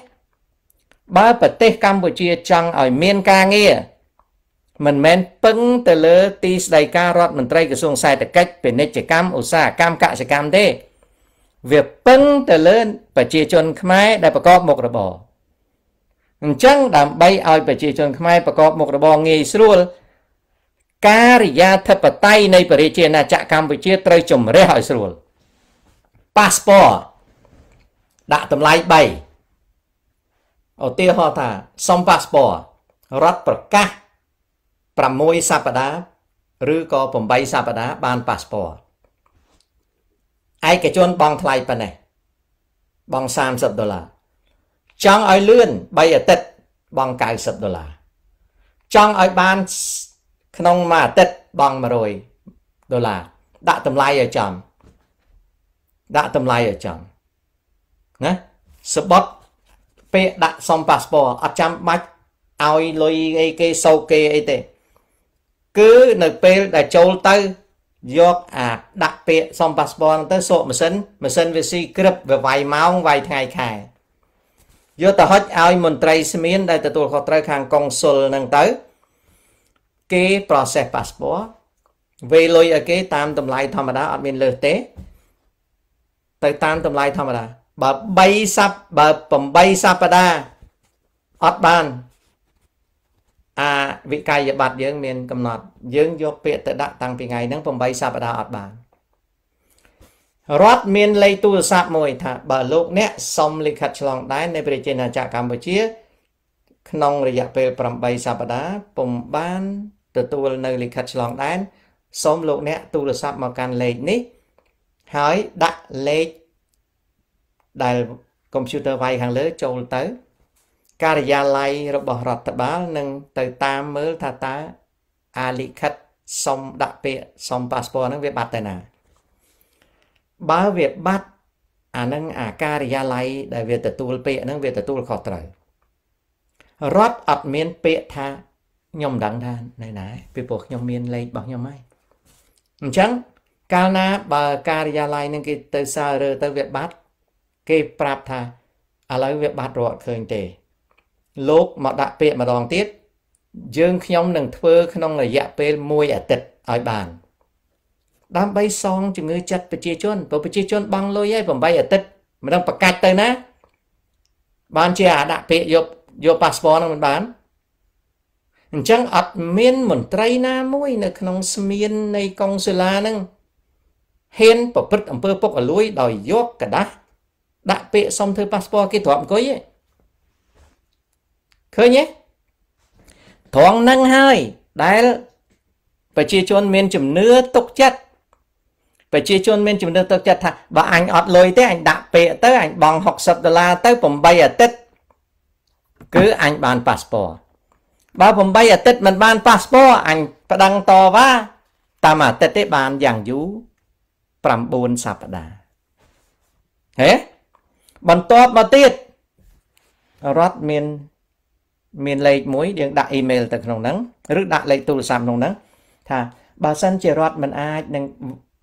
បើប្រទេសកម្ពុជាចង់ឲ្យមានការងារមិនមែនពឹងទៅលើ ទីស្តីការរដ្ឋមន្ត្រីក្រសួងសេដ្ឋកិច្ចពាណិជ្ជកម្មឧស្សាហកម្មកសិកម្មទេ វាពឹងទៅលើប្រជាជនខ្មែរដែលប្រកបមុខរបរអញ្ចឹងដើម្បីឲ្យប្រជាជន ខ្មែរប្រកបមុខរបរងាយស្រួលការិយាធិបតេយ្យនៃប្រជាជាអាណាចក្រកម្ពុជាត្រូវជំរះឲ្យស្រួលប៉ាសពតដាក់តម្លៃ3ឧទាហរណ៍ថាសុំប៉ាសពតរដ្ឋប្រកាស6សប្តាហ៍ឬក៏8សប្តាហ៍បានប៉ាសពតឯកជនបង់ថ្លៃប៉ុណ្ណេះបង់30ដុល្លារចង់ឲ្យលឿន3អាទិត្យបង់90ដុល្លារចង់ឲ្យបានក្នុងមួយអាទិត្យបង់100ដុល្លារដាក់តម្លៃឲ្យចំដាក់តម្លៃឲ្យចំណាសបត់ពេលដាក់សុំប៉ាសពតអត់ចាំបាច់ឲ្យលុយអីគេសោកគេអីទេគឺនៅពេលដែលចូលទៅយកអាដាក់ពាក្យសុំប៉ាសពតទៅសោកម៉ាស៊ីនម៉ាស៊ីនវាស៊ីក្រឹបវាវាយម៉ោងវាយថ្ងៃខែយកទៅហុចឲ្យមន្ត្រីស្មៀនដែលទទួលខុសត្រូវខាងកុងស៊ុលនឹងទៅគេ process passport វេលុយឲ្យគេតាមតម្លៃធម្មតាអត់មានលើសទេទៅតាមតម្លៃធម្មតាបើ3សប្បើ8សប្តាហ៍អត់បានអាវិក័យប័ត្រយើងមានកំណត់ យើងយក ពាក្យទៅដាក់ តាំងពីថ្ងៃហ្នឹង8សប្តាហ៍អត់បានរដ្ឋមានលេខទូរស័ព្ទមួយ ថា បើលោក អ្នកសុំលិខិតឆ្លងដែននៃប្រជាជាតិកម្ពុជា ក្នុងរយៈពេល8សប្តាហ៍ពុំបានទទួលនៅលិខិតឆ្លងដែនសូមលោកអ្នក ទូរស័ព្ទមកកាន់លេខនេះ ហើយដាក់លេខដែលកុំព្យូទ័រវាយខាងលើចូលទៅ ការិយាល័យរបស់រដ្ឋបាលនឹងទៅតាមមើលថាតើអាលិខិតសុំដាក់ពាក្យសុំប៉ាសពតហ្នឹងវាបាត់ទៅណា បើវាបាត់អានឹងអាការិយាល័យដែលវាទទួលពាក្យហ្នឹងវាទទួលខុសត្រូវរដ្ឋអត់មានពាក្យថាខ្ញុំមិនដឹងថានៅណាពីព្រោះខ្ញុំមានលេខរបស់ខ្ញុំហើយអញ្ចឹងកាលណាបើការិយាល័យនឹងគេទៅសើរើទៅវាបាត់គេប្រាប់ថាឥឡូវវាបាត់រត់ឃើញទេ លោកមកដាក់ពាក្យម្ដងទៀតយើងខ្ញុំ នឹងធ្វើក្នុងរយៈពេល1អាទិត្យឲ្យបានដើម្បីសងជំងឺចិត្តប្រជាជនព្រោះប្រជាជនបង់លុយហើយ8អាទិត្យមិនដឹងប្រកាច់ទៅណា បានជាអាដាក់ពាក្យយកយកប៉ាសពតនឹងមិនបានអញ្ចឹងអត់មានមន្ត្រីណាមួយនៅក្នុងស្មៀននៃកុងស៊ូឡានឹងហ៊ានប្រព្រឹត្តអំពើពុករលួយ ដោយយកกระดาษដាក់ពាក្យសុំធ្វើប៉ាសពតគេទ្រាំអង្គុយឯងឃើញទេត្រង់ហ្នឹងហើយដែលប្រជាជនមានជំនឿទុកចិត្តប្រជាជនមានជំនឿទុកចិត្តថាបើអញអត់លុយទេអញដាក់ពាក្យទៅអញបង់60ដុល្លារទៅ8អាទិត្យគឺអញបានប៉ាសពតបើ8អាទិត្យមិនបានប៉ាសពតអញប្តឹងតវ៉ាតាមអាទិត្យទេបានយ៉ាងយូរ9សប្តាហ៍ហេបន្ទាប់មកទៀតរដ្ឋមានមានលេខមួយយើងដាក់អ៊ីមែលទៅក្នុងហ្នឹងឬដាក់លេខទូរស័ព្ទក្នុងហ្នឹងថាបើសិនជារដ្ឋមិនអាចនឹង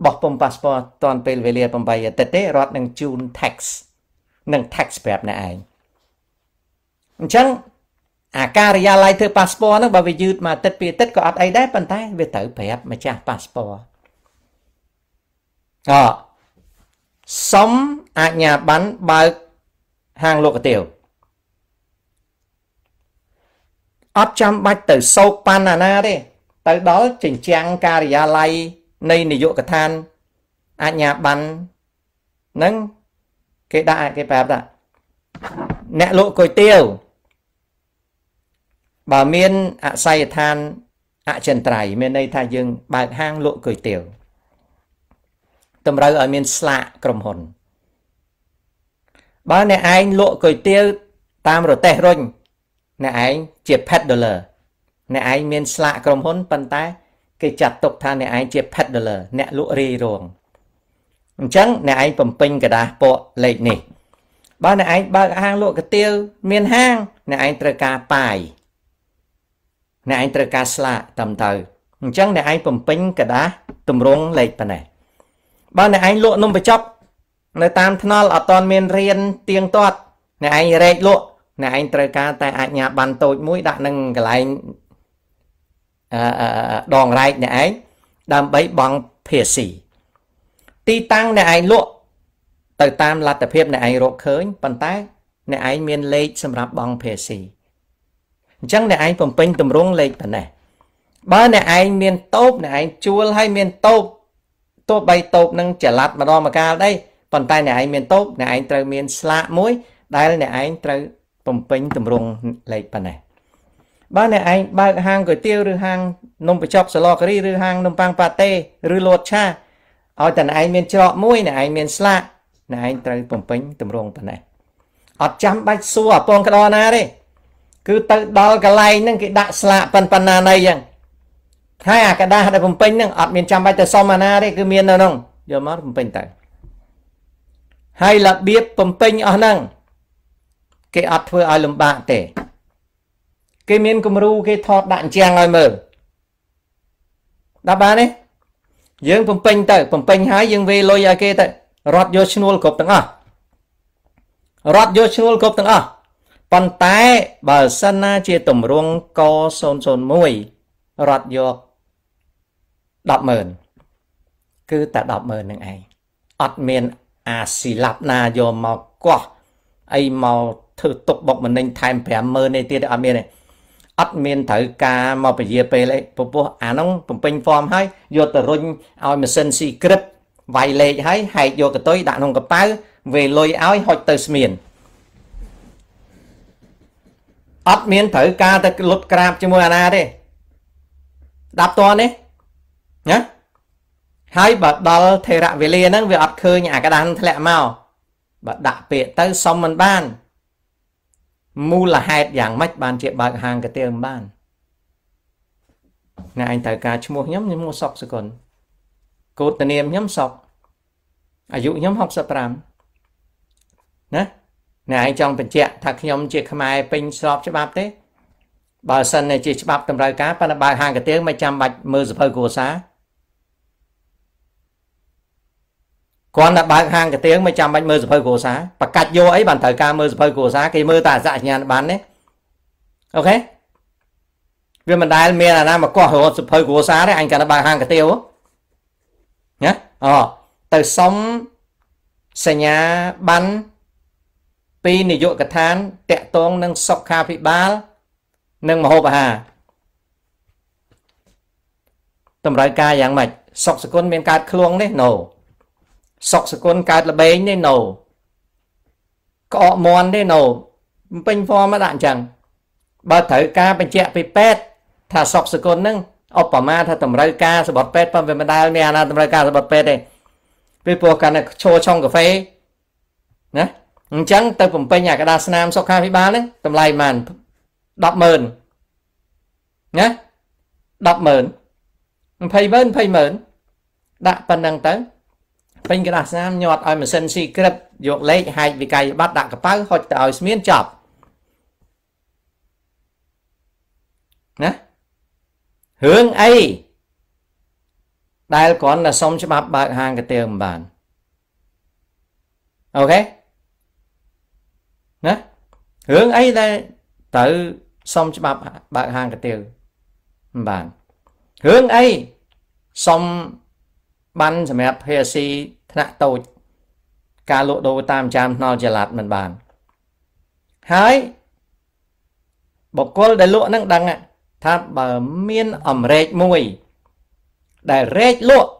បោះពុំប៉ាសពតតាន់ពេលវេលា8អាទិត្យទេរដ្ឋនឹងជូន tax នឹង tax ប្រាប់អ្នកឯងអញ្ចឹងអាការិយាល័យធ្វើប៉ាសពតហ្នឹងបើវាយឺតមួយអាទិត្យពីរអាទិត្យក៏អត់អីដែរប៉ុន្តែវាត្រូវប្រាប់ម្ចាស់ប៉ាសពតអសុំអញ្ញាប័ណ្ណបើកហាងលោកទាវអត់ចាំបាច់ទៅសោកប៉ាន់ណាណាទេទៅដល់ចិញ្ចាំងការិយាល័យនៃនាយកដ្ឋានអញ្ញាប័ណ្ណនឹងគេដាក់គេប្រាប់ថាអ្នកលោកកុយទាវបើមានអស័យដ្ឋានអចិន្ត្រៃយ៍មានន័យថាយើងបើកហាងលក់គុយទាវតម្រូវឲ្យមានស្លាកក្រុមហ៊ុនបើអ្នកឯងលក់គុយទាវតាមរទេះរុញអ្នកឯងជា pet dollar អ្នកឯងមានស្លាកក្រុមហ៊ុនប៉ុន្តែគេចាត់ទុកថាអ្នកឯងជា pet dollar អ្នក លក់រាយរងអញ្ចឹងអ្នកឯងបំពេញกระดาษពកលេខនេះបើអ្នកឯងបើកហាងលក់កាទៀវមានហាងអ្នកឯងត្រូវការបាយអ្នកឯងត្រូវការស្លាកត្រឹមត្រូវអញ្ចឹងអ្នកឯងបំពេញกระดาษទម្រង់លេខប៉ុណ្ណេះបើអ្នកឯងលក់នំបញ្ចប់នៅតាមថ្នល់អត់តានមានរៀនទៀងទាត់អ្នកឯងរែកលក់អ្នកឯងត្រូវការតែអាជ្ញាប័ណ្ណតូចមួយដាក់នឹងកន្លែងអឺដងរែកអ្នកឯងដើម្បីបង់ភាសីទីតាំងអ្នកឯងលក់ទៅតាមលទ្ធភាពអ្នកឯងរកឃើញប៉ុន្តែអ្នកឯងមានលេខសម្រាប់បង់ភាសីអញ្ចឹងអ្នកឯងបំពេញទម្រង់លេខប៉ុណ្ណេះបើអ្នកឯងមានតូបអ្នកឯងជួលហើយមានតូបទោះបីតូបនឹង ចល័តម្ដងម្កាលដែរប៉ុន្តែអ្នកឯងមានតូបអ្នកឯងត្រូវមានស្លាកមួយ ដែលអ្នកឯងត្រូវបំពេញទម្រង់លេខប៉ុណ្ណេះបើអ្នកឯងបើកហាងก๋วยទាវឬហាង នំបញ្ចុកសាឡការីឬហាងនំប៉័ងប៉ាតេឬលតឆាឲ្យតែអ្នកឯងមានច្រកមួយអ្នកឯងមានស្លាកអ្នកឯងត្រូវបំពេញទម្រង់ប៉ុណ្ណេះអត់ចាំបាច់សួរអពងក្តរណាទេគឺទៅដល់កន្លែងហ្នឹងគេដាក់ស្លាកប៉ិនប៉ាណាណៃចឹងហើយអាកាដាដែលបំពេញហ្នឹងអត់មានចាំបាច់ទៅសុំអាណាទេគឺមាននៅហ្នឹងយកមកបំពេញទៅហើយរបៀបបំពេញអស់ហ្នឹងគេអត់ធ្វើឲ្យលំបាកទេគេមានគំរូគេថតដាក់អញ្ចឹងឲ្យមើលដល់បានទេយើងបំពេញទៅបំពេញហើយយើងវេលុយឲ្យគេទៅរត់យកឈ្នួលគ្រប់ទាំងអស់រត់យកឈ្នួលគ្រប់ទាំងអស់ប៉ុន្តែបើសិនណាជាតម្រង់ក001រត់យក100000គឺតែ100000នឹងឯងអត់មានអាស៊ីឡាប់ណាយកមកកោះអីមកធ្វើទុកបុកម្នេញថែម50000នេះទៀតអត់មានទេអត់មានត្រូវការមកពជាពេលអីពពោះអានោះបំពេញហ្វមហើយយកទៅរុញឲ្យម៉ាស៊ីនស៊ីក្រិបវាយលេខហើយហែកយកកតុយដាក់ក្នុងកប៉ៅវេលុយឲ្យហុចទៅស្មៀនអត់មានត្រូវការទៅលុតក្រាប ជាមួយអាណាទេស្ដាប់តនេះណាហើយបើដល់ថេរវេលាហ្នឹងវាអត់ឃើញអាកដានធ្លាក់មកបើដាក់ពាក្យទៅសុំមិនបានមូលហេតុយ៉ាងម៉េចបានជាបើកហាងកាទៀមិនបានអ្នកឯងត្រូវការឈ្មោះខ្ញុំខ្ញុំសុកសកុនកោតនាមខ្ញុំសុកអាយុខ្ញុំ65ណាអ្នកឯងចង់បញ្ជាក់ថាខ្ញុំជាខ្មែរពេញស្របច្បាប់ទេបើសិនជាច្បាប់តម្រូវការប៉ុន្តែបើហាងកាទៀងមិនចាំបាច់មើលសភៅគ្រួសារគាត់តែបើកហាងកាទៀងមិនចាំបាច់មើលសភៅគ្រួសារបកាច់យកអីបានត្រូវការមើលសភៅគ្រួសារគេមើលតែអសញ្ញាណប័ណ្ណទេអូខេវាមិនដែលមានអាណាមកកោះរត់សភៅគ្រួសារទេអញកាន់តែបើកហាងកាទៀវណាអូទៅសុំសញ្ញាប័ណ្ណពីនយោបាយកឋានតកតងនឹងសុខាភិបាលនិងមហូបអាហារតម្រូវការយ៉ាងម៉េចសុកសគុណមានកើតឃ្លួងនេះណូសុកសគុណកើតលបែងនេះណូក្អកមន់ទេណូពេញហ្វមមកដាក់អញ្ចឹងបើត្រូវការបញ្ជាក់ពីពេទ្យថាសុកសគុណនឹងឧបមាថាតម្រូវការសម្បត្តិពេទ្យប៉ុន្តែមិនដែលមានអាណាតម្រូវការសម្បត្តិពេទ្យទេពេលព្រោះកាន់តែឈោឆុងកាហ្វេណាអញ្ចឹងទៅបំពេញអាកដាស្នាមសុខាភិបាលហ្នឹងតម្លៃប៉ុន្មាន100000ណា100000 20000 20000ដាក់ប៉ុណ្្នឹងទៅពេញกระดาษស្នាមញាត់ឲ្យម៉ាស៊ីនស៊ីក្រឹបយកលេខហែកវិក័យប័ត្រដាក់កប៉ៅហុចទៅឲ្យស្មៀនចប់ណារឿងអីដែលគ្រាន់តែសុំច្បាប់បើកហាងកាទៀងមិនបានអូខេណារឿងអីដែលត្រូវសុំច្បាប់បើកហាងកាទៀវបានរឿងអីសុំបានសម្រាប់ PSC ថ្នាក់តូច ការលក់ដូរតាមចាមថ្នល់ចល័តមិនបាន ហើយបុគ្គលដែលលក់នឹងដឹងថាបើមានអំរែកមួយ ដែលរែកលក់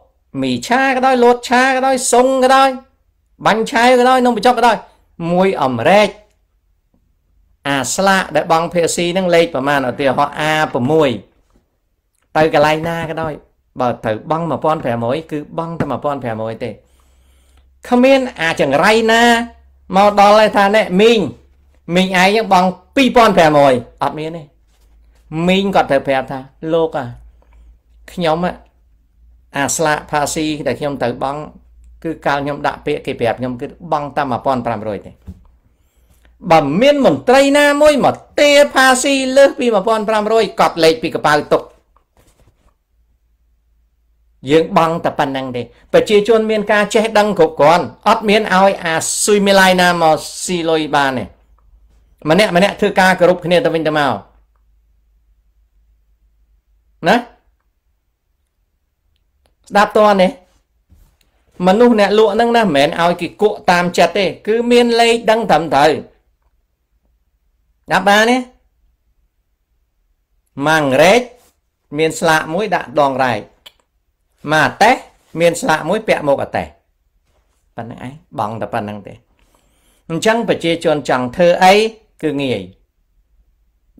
មីឆាក៏ដោយលូតឆាក៏ដោយ សុងក៏ដោយ បាញ់ឆៅក៏ដោយ នំបញ្ចុកក៏ដោយមួយអំរែកអាស្លាកដែលបងភាសីហ្នឹងលេខប្រមាណឧទាហរណ៍ A6 ទៅកន្លែងណាក៏ដោយ បើត្រូវបង់1500គឺបង់តែ1500ទេគ្មានអាចង្រៃណាមកដល់ឯថានេះមីងមីងឯងបង់2500អត់មានទេមីងគាត់ត្រូវប្រាប់ថាលោកអាខ្ញុំអាស្លាកផាស៊ីដែលខ្ញុំត្រូវបង់គឺកាលខ្ញុំដាក់ពាក្យគេប្រាប់ខ្ញុំគឺបង់តែ1500ទេបើមានមន្ត្រី ណាមួយ មកទារផាស៊ីលើសពី1500កត់លេខពីកប៉ៅទុកយើងបង់តែប៉ុណ្្នឹងទេប្រជាជនមានការចេះ ដឹងគ្រប់គ្រាន់អត់មានឲ្យ អាស៊ុយមីឡៃណាមកស៊ីលុយបានទេម្នាក់ម្នាក់ធ្វើការគោរពគ្នាទៅវិញទៅមកណាស្ដាប់តនេះមនុស្សអ្នកលក់ហ្នឹងណាមិនមែនឲ្យគេគក់តាមចិត្តទេ គឺមានលេខដឹងត្រឹមត្រូវចាប់បានទេម៉ាំងរែកមានស្លាកមួយដាក់ដងរែកម៉ាតេះមានស្លាកមួយពាក់មកអតេះប៉ុណ្្នឹងឯងបងតែប៉ុណ្្នឹងទេអញ្ចឹង ប្រជាជនចង់ធ្វើអីគឺងាយ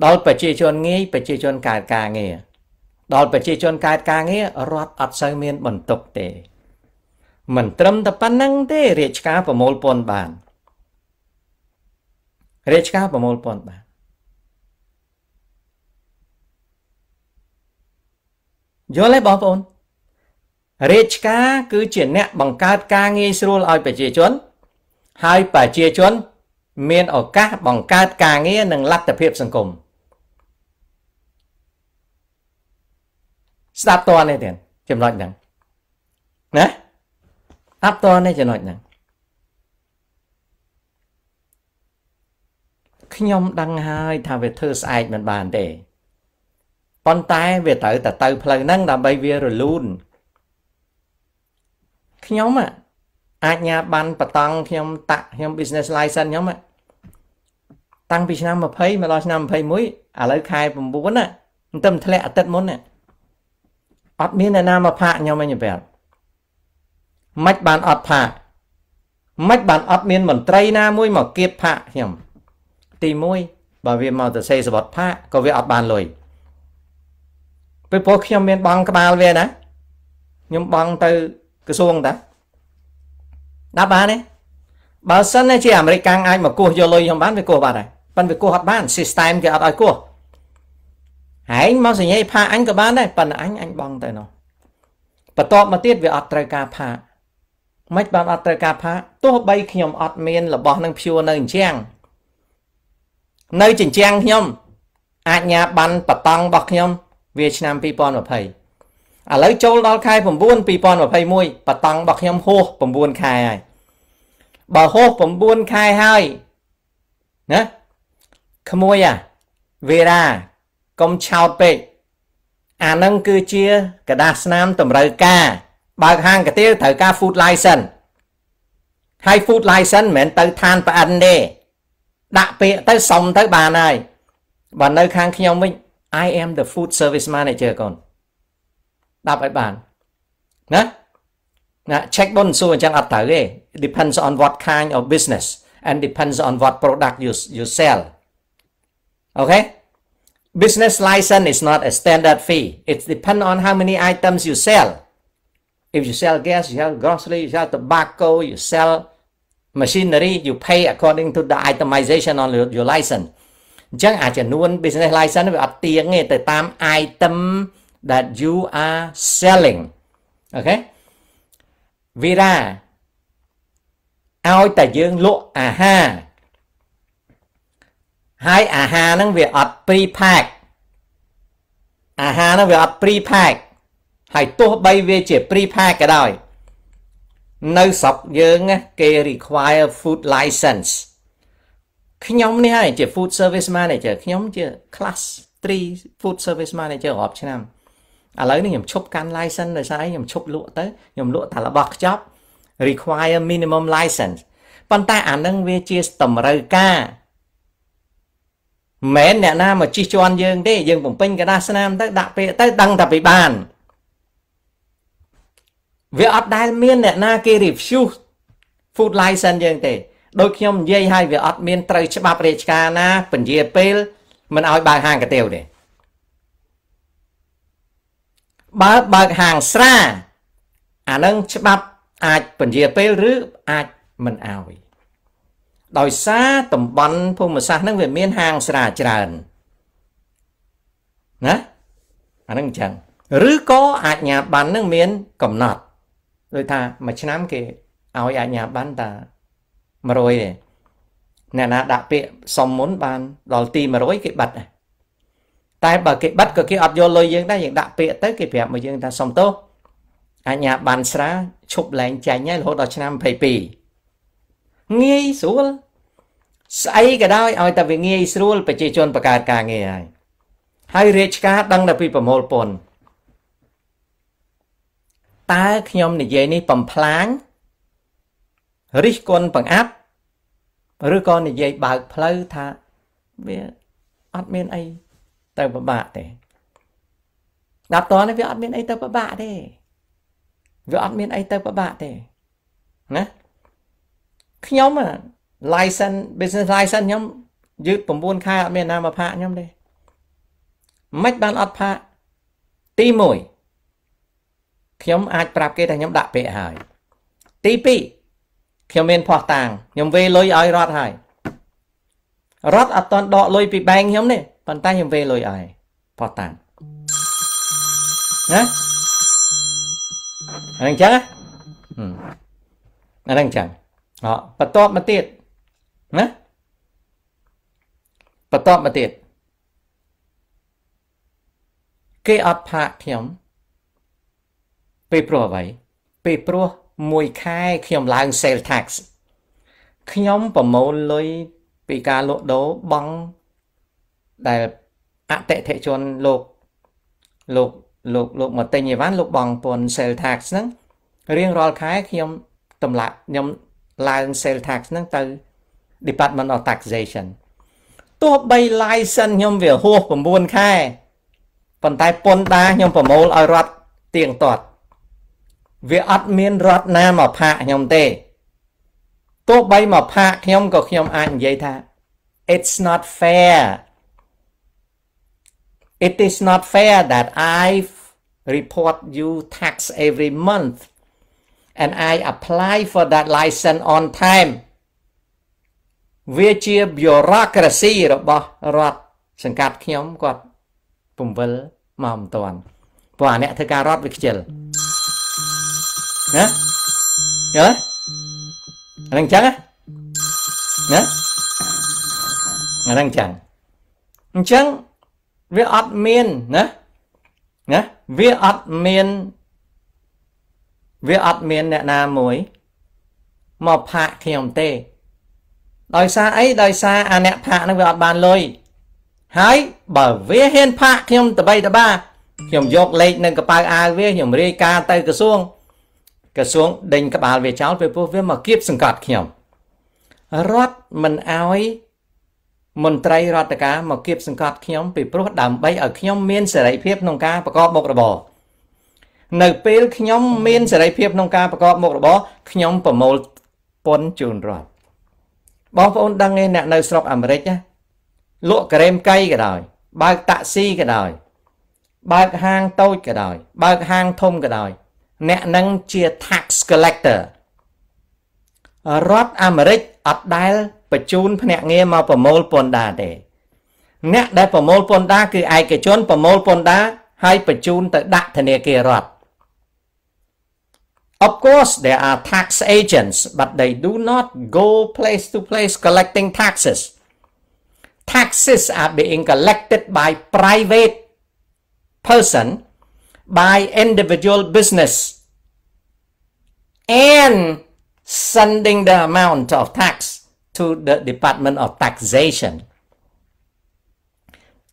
ដល់ប្រជាជនងាយប្រជាជនកើតការងារដល់ប្រជាជនកើតការងាររដ្ឋអត់សូវមានបន្ទុកទេមិនត្រឹមតែប៉ុណ្្នឹង ទេរាជការប្រមូលពន្ធបានរាជការប្រមូលពន្ធបាទយល់ទេបងប្អូនរាជការគឺជាអ្នកបង្កើតការងារស្រួលឲ្យប្រជាជនហើយប្រជាជន មានឱកាសបង្កើតការងារនិងលទ្ធភាពសង្គមស្ដាប់តរនេះទៀតចំណុចហ្នឹងណាស្ដាប់តរនេះចំណុចហ្នឹងខ្ញុំដឹងហើយថាវាធ្វើស្អែកមិនបានទេប៉ុន្តែវាត្រូវតែទៅ ផ្លូវហ្នឹងដើម្បីវារលូនខ្ញុំអាចញាបានបតង់ខ្ញុំតាក់ខ្ញុំ business license ខ្ញុំតាំងពីឆ្នាំ20មកដល់ឆ្នាំ21ឥឡូវខែ9ណាមិនទៅធ្លាក់អាទិត្យមុនណាអត់មាន អ្នកណាមកផាកខ្ញុំវិញប្រាប់មិនបានអត់ផាកមិនបានអត់មានមន្ត្រី ណាមួយមកគៀបផាកខ្ញុំទី1បើវាមកទៅសេសវត្តផាកក៏វាអត់បានលុយពេលពោះខ្ញុំមានបងក្បាលវាណាខ្ញុំបងទៅក្រសួងតាដាក់បានទេបើសិនជាអាមេរិកកាំងអាចមកគោះយកលុយខ្ញុំបានវាគោះបានដែរប៉ិនវាគោះអត់បាន system គេអត់ឲ្យគោះហែងមកសញ្ញៃផាអញក៏បានដែរប៉ិនអញអញបងទៅនោះបន្ទាប់មកទៀតវាអត់ត្រូវការផា មិនបានអត់ត្រូវការផាទោះបីខ្ញុំអត់មានរបស់នឹងភួរនៅអញ្ចឹងនៅចិញ្ចាំងខ្ញុំ អាជ្ញាប័ណ្ណបតង់របស់ខ្ញុំវាឆ្នាំ2020ឥឡូវចូលដល់ខែ9 2021បតង់របស់ខ្ញុំហួស9ខែហើយបើហួស9ខែហើយណាក្មួយអាវេរាកុំឆោតពេកអានឹងគឺជាกระดาษស្នាមតម្រូវការ បើកហាងកាទៀលត្រូវការ food license ហើយ food license មិនមែនទៅឋានប្អិនទេដាក់ពាក្យទៅសុំទៅបានហើយបើនៅខាងខ្ញុំវិញ I am the food service manager កូនដាក់ឲ្យបានណាណា check បុនសួរអញ្ចឹងអត់ត្រូវទេ depends on what kind of business and depends on what product you you sell okay business license is not a standard fee it depends on how many items you sell if you sell gas you sell grocery you sell tobacco you sell machinery you pay according to the itemization on your license អញ្ចឹងអាចំនួន business license វាអត់ទៀងទេទៅតាម item that you are selling អូខេ Vira ឲ្យតែយើងលក់អាហារហើយអាហារហ្នឹងវាអត់ pre pack អាហារហ្នឹងវាអត់ pre pack ហើយទោះបីវាជា pre pack ក៏ដោយនៅស្រុកយើងគេ require food license ខ្ញុំនេះហើយជា food service manager ខ្ញុំជា class 3 food service manager រាប់ឆ្នាំឥឡូវនេះខ្ញុំឈប់កាន់ license ដោយសារខ្ញុំឈប់លក់ទៅខ្ញុំលក់តែរបស់ខ្ចប់ require minimum license ប៉ុន្តែអានឹងវាជាតម្រូវការមិនអ្នកណាមកជិះជាន់យើងទេយើងបំពេញกระดาษស្នាមទៅដាក់ពាក្យទៅដឹងតែពីបានវាអត់ដែលមានអ្នកណាគេ refuse food license យើងទេដូចខ្ញុំនិយាយឲ្យវាអត់មាន ត្រូវច្បាប់រាជការណាពន្យាពេល មិនឲ្យបើកហាងកាទៀវទេបើបើកហាងស្រាអានឹងច្បាប់អាចពន្យាពេល ឬអាចមិនឲ្យដោយសារតំបន់ភូមិសាស្ត្រហ្នឹងវាមាន ហាងស្រាច្រើនណាអានឹងអញ្ចឹងឬក៏អាជ្ញាប័ណ្ណនឹងមានកំណត់ដូចថាមួយឆ្នាំគេឲ្យអាជ្ញាប័ណ្ណតា100ទេអ្នកណាដាក់ពាក្យសុំមុនបានដល់ទី100គេបាត់តែបើគេបាត់ក៏គេអត់យកលុយយើងដែរយើងដាក់ពាក្យទៅគេប្រាប់មកយើងថាសុំទោសអញ្ញាបានស្រាឈប់លែងចាញ់ហើយរហូតដល់ឆ្នាំ22ងាយស្រួលស្អីក៏ដោយឲ្យតែវាងាយស្រួល ប្រជាជនបង្កើតការងារហើយហើយរាជការដឹងតែពីប្រមូលពន្ធតើខ្ញុំនិយាយនេះបំផ្លាញរិះគន់បង្អាប់ឬក៏និយាយបើកផ្លូវថាវាអត់មានអីទៅពិបាកទេដល់តនេះវាអត់មានអីទៅពិបាកទេវាអត់មានអីទៅពិបាកទេណាខ្ញុំ license business license ខ្ញុំយឺត9ខែអត់មានណាមកផាកខ្ញុំទេមិនបានអត់ផាកទី1ខ្ញុំអាចប្រាប់គេថាខ្ញុំដាក់ពាក្យហើយ ទី2ខ្ញុំមានផោះតាងខ្ញុំវេលុយឲ្យរត់ហើយរត់អត់តន់ដកលុយពីបែងខ្ញុំនេះប៉ុន្តែខ្ញុំវេលុយឲ្យផោះតាងណាអានឹងចឹងអានឹងចឹងអបន្តមកទៀតណាបន្តមកទៀតគេអត់ផាកខ្ញុំពេលព្រោះអ្វីពេលព្រោះមួយខែខ្ញុំឡើង sale tax ខ្ញុំប្រមូលលុយពីការលក់ដូរបង់ដែលអតិថិជនលោកលោកលោកលោកមកទិញអីវ៉ាន់លោកបង់ពន្ធ sale tax ហ្នឹងរៀងរាល់ខែខ្ញុំតម្លាក់ខ្ញុំឡើង sale tax ហ្នឹង ទៅ Department of Taxation ទោះបី license ខ្ញុំវាហួស9ខែប៉ុន្តែពន្ធដារខ្ញុំប្រមូលឲ្យរដ្ឋទៀងទាត់វាអត់មានរដ្ឋណាមកផាកខ្ញុំទេទោះបីមកផាកខ្ញុំក៏ខ្ញុំអាចនិយាយថា it's not fair it is not fair that i report you tax every month and i apply for that license on time វាជា bureaucracy របស់រដ្ឋសង្កាត់ខ្ញុំគាត់ពំវិលមកមិនតាន់ព្រោះអាអ្នកធ្វើការរដ្ឋវាខ្ជិលណាយល់អានឹងចឹងណាអានឹងចឹងអញ្ចឹងវាអត់មានណាណាវាអត់មានវាអត់មានអ្នកណាមួយមកផាកខ្ញុំទេដោយសារអីដោយសារអាអ្នកផាកនឹងវាអត់បានលុយហើយបើវាហ៊ាន ផាកខ្ញុំតបីតបា ខ្ញុំយកលេខនឹងកប៉ៅអាវវាខ្ញុំរាយការទៅក្រសួងក្រសួងដេញក្បាលវាចោលពេលព្រោះវាមកគៀបសង្កត់ខ្ញុំរដ្ឋមិនអោយមន្ត្រីរដ្ឋការមកគៀបសង្កត់ខ្ញុំពីព្រោះដើម្បីឲ្យខ្ញុំមានសេរីភាពក្នុងការប្រកបមុខរបរនៅពេលខ្ញុំមានសេរីភាពក្នុងការប្រកបមុខរបរខ្ញុំប្រមូលពន្ធជូនរដ្ឋបងប្អូនដឹងទេអ្នកនៅស្រុកអាមេរិកណាលក់ក្រែមកៃក៏ដោយ បើកតាក់ស៊ីក៏ដោយ បើកហាងតូចក៏ដោយ បើកហាងធំក៏ដោយអ្នកនឹងជា tax collector រដ្ឋអាមេរិកអត់ដែលបញ្ជូនភ្នាក់ងារមកប្រមូលពន្ធដារទេអ្នកដែលប្រមូលពន្ធដារគឺឯកជនប្រមូលពន្ធដារហើយបញ្ជូនទៅដាក់ធនាគាររដ្ឋ Of course there are tax agents but they do not go place to place collecting taxes taxes are being collected by private person by individual business and sending the amount of tax to the Department of Taxation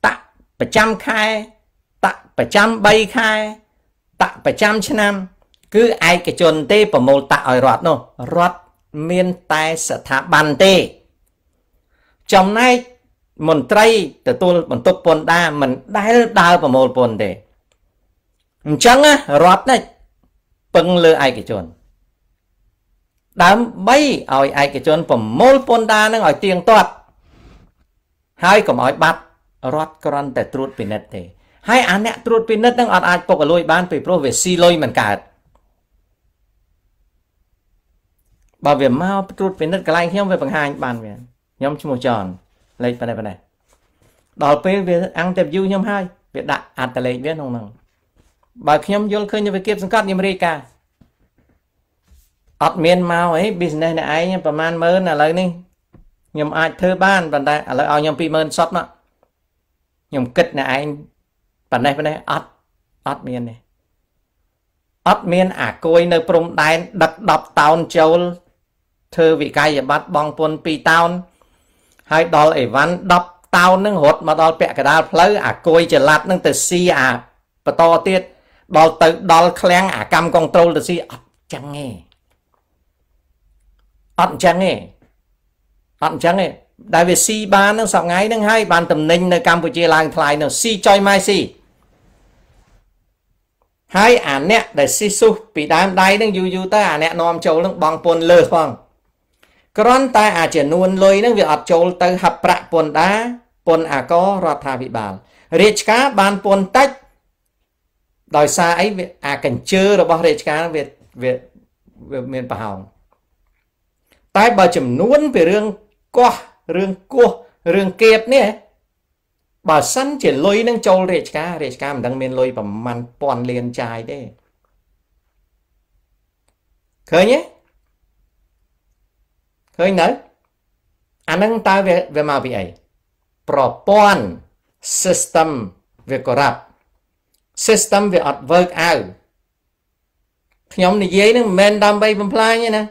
តប្រចាំខែតប្រចាំ3ខែតប្រចាំឆ្នាំ គឺឯកជនទេប្រមូលតឲ្យរដ្ឋនោះរដ្ឋមានតែស្ថាប័នទេ ចំណែកមន្ត្រី ទទួលបន្ទុកពន្ធដារមិនដែលដើរប្រមូលពន្ធទេអញ្ចឹងរដ្ឋនេះពឹងលើឯកជនដើម្បីឲ្យឯកជនប្រមូលពន្ធដារនឹងឲ្យទៀងទាត់ហើយកុំឲ្យបាត់រដ្ឋគ្រាន់តែត្រួតពិនិត្យទេហើយអាអ្នកត្រួតពិនិត្យនឹងអត់អាចពុករលួយបានពីព្រោះវាស៊ីលុយមិនកើតបើវាមកត្រួតពិនិត្យកន្លែងខ្ញុំវាបង្ហាញ បានវាខ្ញុំឈ្មោះចនលេខប៉ុណ្ណេះប៉ុណ្ណេះដល់ពេលវា interview ខ្ញុំហើយវាដាក់អត្តលេខវាក្នុងហ្នឹងបើខ្ញុំយល់ឃើញទៅវាគៀបសង្កត់ខ្ញុំរាយការណ៍អត់មានមកអី business នេះឯងប្រហែល10000ឥឡូវនេះខ្ញុំអាចធ្វើបានប៉ុន្តែឥឡូវឲ្យខ្ញុំ20000សុតមកខ្ញុំគិតណែឯងប៉ណ្ណេះប៉ណ្ណេះអត់អត់មានទេអត់មានអាគួយនៅព្រំដែនដឹក10តោនចូលធ្វើវិក័យប័ត្របងពុន2តោនហើយដល់អីវ៉ាន់10តោននឹងរត់មកដល់ពាក់កណ្ដាលផ្លូវអាគួយចល័តនឹងទៅស៊ីអាបន្តទៀតដល់ទៅដល់ឃ្លាំងអាកម្ម control ទៅស៊ីអត់ចឹងទេអត់ចឹងទេអត់ចឹងទេដែលវាស៊ីបាននឹងសប្ងៃនឹងហើយបានតំណែងនៅកម្ពុជាឡើងថ្លៃនឹងស៊ីចុយម៉ៃស៊ីហើយអាអ្នកដែលស៊ីសុះពីដើមដៃនឹងយូរយូរទៅអាអ្នកនាំចូលនឹងបងពុនលើសផងគ្រាន់តែអាចំនួនលុយនឹងវាអត់ចូលទៅហັບប្រាក់ពុនដា ពុន អាកររដ្ឋាភិបាលរាជការបានពុនតិចដោយសារអីវាអាកញ្ជើរបស់រាជការវាវាវាមានប្រហោង តែបើចំនួនពីរឿងកោះរឿងគោះរឿងគៀបនេះបើសិន ជាលុយនឹងចូលរាជការរាជការមិនដឹងមានលុយប្រមាណពាន់លានចាយទេឃើញទេឃើញនៅអានឹងតើវាមកពីអីប្រព័ន្ធ system វា corrupt system វាអត់ work out ខ្ញុំនិយាយនឹងមិនមែនដើម្បីបំផ្លាញទេណាណា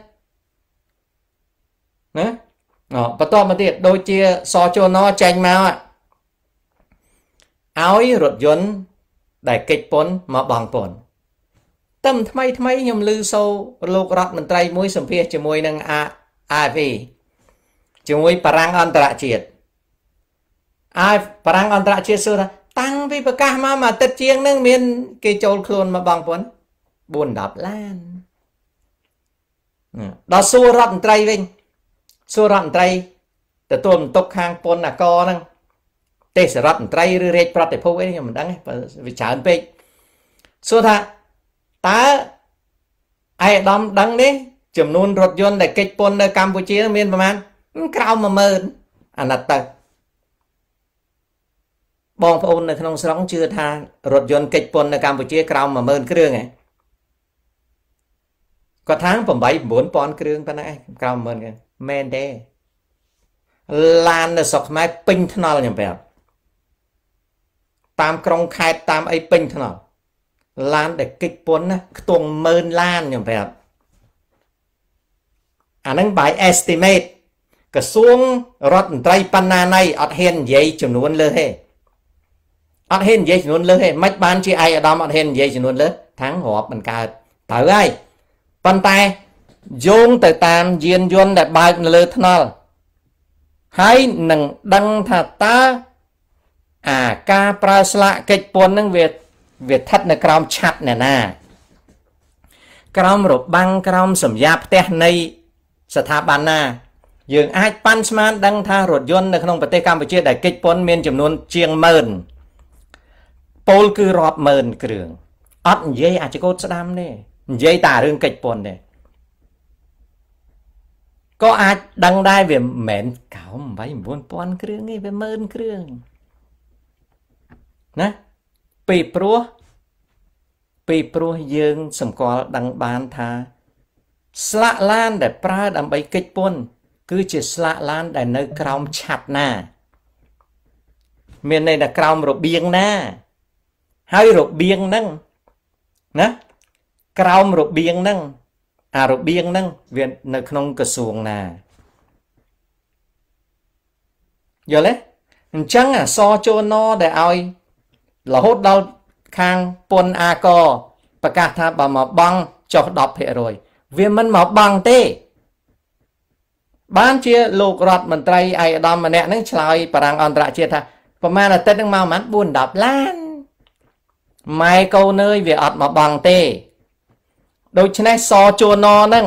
បន្តមកទៀតដូចជាសចនចេញមកឲ្យរថយន្តដែលកិច្ចពន្ធមកបងពន្ធតែថ្មី ថ្មីខ្ញុំឮសូលោករដ្ឋមន្ត្រី មួយសម្ភាសជាមួយនឹង AFV ជាមួយបារាំងអន្តរជាតិអាយបារាំងអន្តរជាតិសួរថាតាំងពីប្រកាសមកមួយអាទិត្យជាងនឹងមាន គេចូលខ្លួនមកបងប្អូន4 10ឡានដល់សួររដ្ឋមន្ត្រីវិញសួររដ្ឋមន្ត្រីទទួលបន្ទុកខាងពន្ធអកហ្នឹងទេសរដ្ឋមន្ត្រីឬរាជប្រតិភូអីខ្ញុំមិនដឹងទេវាច្រើនពេកសួរថាតើឯកឧត្តមដឹងនេះចំនួនរថយន្តដែលកិច្ចពន្ធនៅកម្ពុជាមានប្រមាណក្រោម10000អាណត្តិទៅបងប្អូននៅក្នុងស្រុកជឿថារថយន្តកិច្ចពន្ធនៅកម្ពុជាក្រោម10000គ្រឿងឯងគាត់ថា8 9000គ្រឿងប៉ុណ្ណាឯងក្រោម10000គ្រឿងមែនទេឡាននៅស្រុកខ្មែរពេញថ្នល់ខ្ញុំប្រាប់តាមក្រុងខេត្តតាមអីពេញថ្នល់ឡានដែលកិច្ចពន្ធណាខ្ទង់10000ឡានខ្ញុំប្រាប់អាហ្នឹង by estimate ក្រសួងរដ្ឋមន្ត្រីបណ្ណាណៃអត់ហ៊ាននិយាយចំនួនលើទេអត់ហ៊ាននិយាយចំនួនលើសទេមិនបានជាឯកឧត្តមអត់ហ៊ាននិយាយចំនួនលើសថាំងរាប់មិនកើតត្រូវហើយប៉ុន្តែយោងទៅតាមយានយន្តដែលបើកនៅលើថ្នល់ហើយនឹងដឹងថាតើអាការប្រើស្លាកកិច្ចពន្ធនឹងវាវាស្ថិតនៅក្រោមឆ័ត្រអ្នកណា ក្រោមរបាំងក្រោមសម្យាផ្ទះនៃ ស្ថាប័នណាយើងអាចប៉ាន់ស្មានដឹងថារថយន្តនៅក្នុងប្រទេសកម្ពុជា ដែលកិច្ចពន្ធមានចំនួនជាង10000ពោលគឺរាប់ម៉ឺនគ្រឿងអត់និយាយអាចកោតស្ដាំទេនិយាយតែរឿងកិច្ចពន្ធទេក៏អាចដឹងដែរវាមិនមែនកោ8 9000គ្រឿងទេវាម៉ឺនគ្រឿងណាពេលព្រោះពេលព្រោះយើងសម្គាល់ដឹងបានថា ស្លាកឡាន ដែល ប្រើដើម្បីកិច្ចពន្ធគឺជាស្លាកឡាន ដែលនៅ ក្រោមឆ័ត្រណា មានន័យថាក្រោមរបៀងណាហើយរបៀងហ្នឹងណាក្រោមរបៀងហ្នឹងអារបៀងហ្នឹងវានៅក្នុងក្រសួងណាយល់ទេអញ្ចឹងអសចូលណដែលឲ្យរហូតដល់ខាងពុនអាកប្រកាសថាបើមកបង់ចុះ10%វាមិនមកបង់ទេ បានជាលោករដ្ឋមន្ត្រីឯកឧត្តមម្នាក់ហ្នឹងឆ្លើយបរាំងអន្តរជាតិថាប្រហែលអាទិត្យហ្នឹងមកប្រហែល4-10ឡានម៉ែកូនអើយវាអត់មកបង់ទេ ដូច្នេះសជួនណហ្នឹង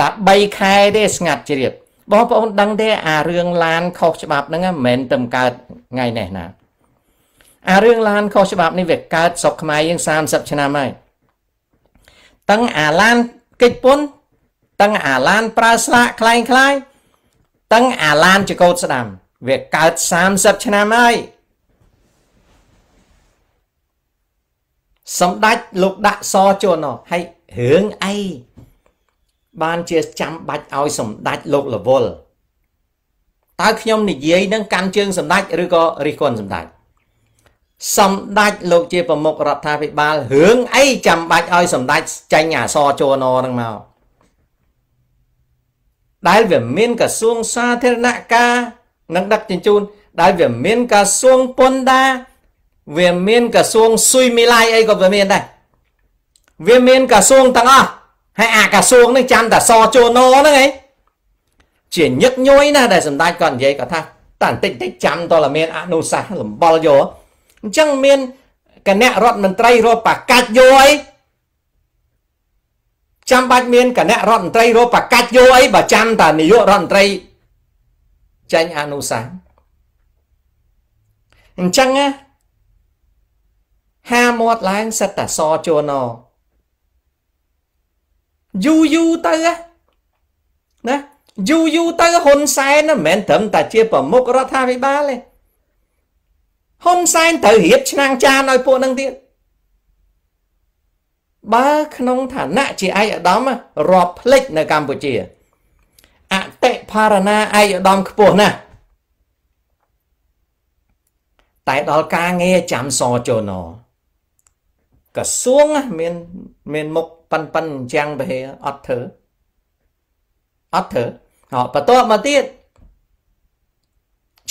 តែ3ខែទេស្ងាត់ជ្រាបបងប្អូនដឹងទេអារឿងឡានខុសច្បាប់ហ្នឹងមិនមែនតែកើតថ្ងៃនេះណាអារឿងឡានខុសច្បាប់នេះវាកើតស្រុកខ្មែរយើង30ឆ្នាំហើយតាំងអាឡានកិច្ចពន្ធតាំងអាឡាន ប្រើស្លាកคล้ายៗតាំងអាឡានចកោតស្ដាំ វាកើត30ឆ្នាំហើយសម្ដេចលោកដាក់សជន់ហើយរឿងអីបានជាចាំបាច់ឲ្យសម្ដេចលោកលវលតើខ្ញុំនិយាយនឹងកាន់ជើង សម្ដេចឬក៏រិះគន់សម្ដេចសម្ដេចលោកជាប្រមុខរដ្ឋាភិបាលរឿងអីចាំបាច់ឲ្យសម្ដេចចាញ់អាសរចូលណនឹងមកដែលវាមានក្រសួងសាធារណការនិងដឹកជញ្ជូនដែលវាមានក្រសួងពន្ធដារវាមានក្រសួងស៊ុយមីឡាយអីក៏វាមានដែរវាមាន ក្រសួងទាំងអស់ហើយអាក្រសួងនេះចាំតែសជូណូហ្នឹងឯងជាញឹកញយណាស់ដែលសម្ដេចគាត់និយាយគាត់ថាតាំងតិចតិចចាំតលមានអនុសាសន៍លំបលយកអញ្ចឹងមានគណៈរដ្ឋមន្ត្រីរត់បកាច់យកអីចាំបាច់មានគណៈរដ្ឋមន្ត្រីរត់បកាច់យកអីបើចាំតានាយករដ្ឋមន្ត្រីចេញអនុសាសន៍អញ្ចឹងណាហាមាត់ឡើងសិតតែសជួណយូយូទៅណាយូយូទៅហ៊ុនសែនមិនមែនត្រឹមតែជាប្រមុខរដ្ឋាភិបាលទេហ៊ុនសែនត្រូវរៀបឆ្នាំងចានឲ្យពួកនឹងទៀតបើក្នុងឋានៈជាឯកឧត្តមរាប់ផ្លិចនៅកម្ពុជាអតិផរណាឯកឧត្តមខ្ពស់ណាស់តែដល់ការងារចាំសជនក្រសួងមានមានមុខប៉ិនប៉ិនអញ្ចឹងប្រហែលអត់ធ្វើអត់ធ្វើហ៎បន្ទាប់មកទៀត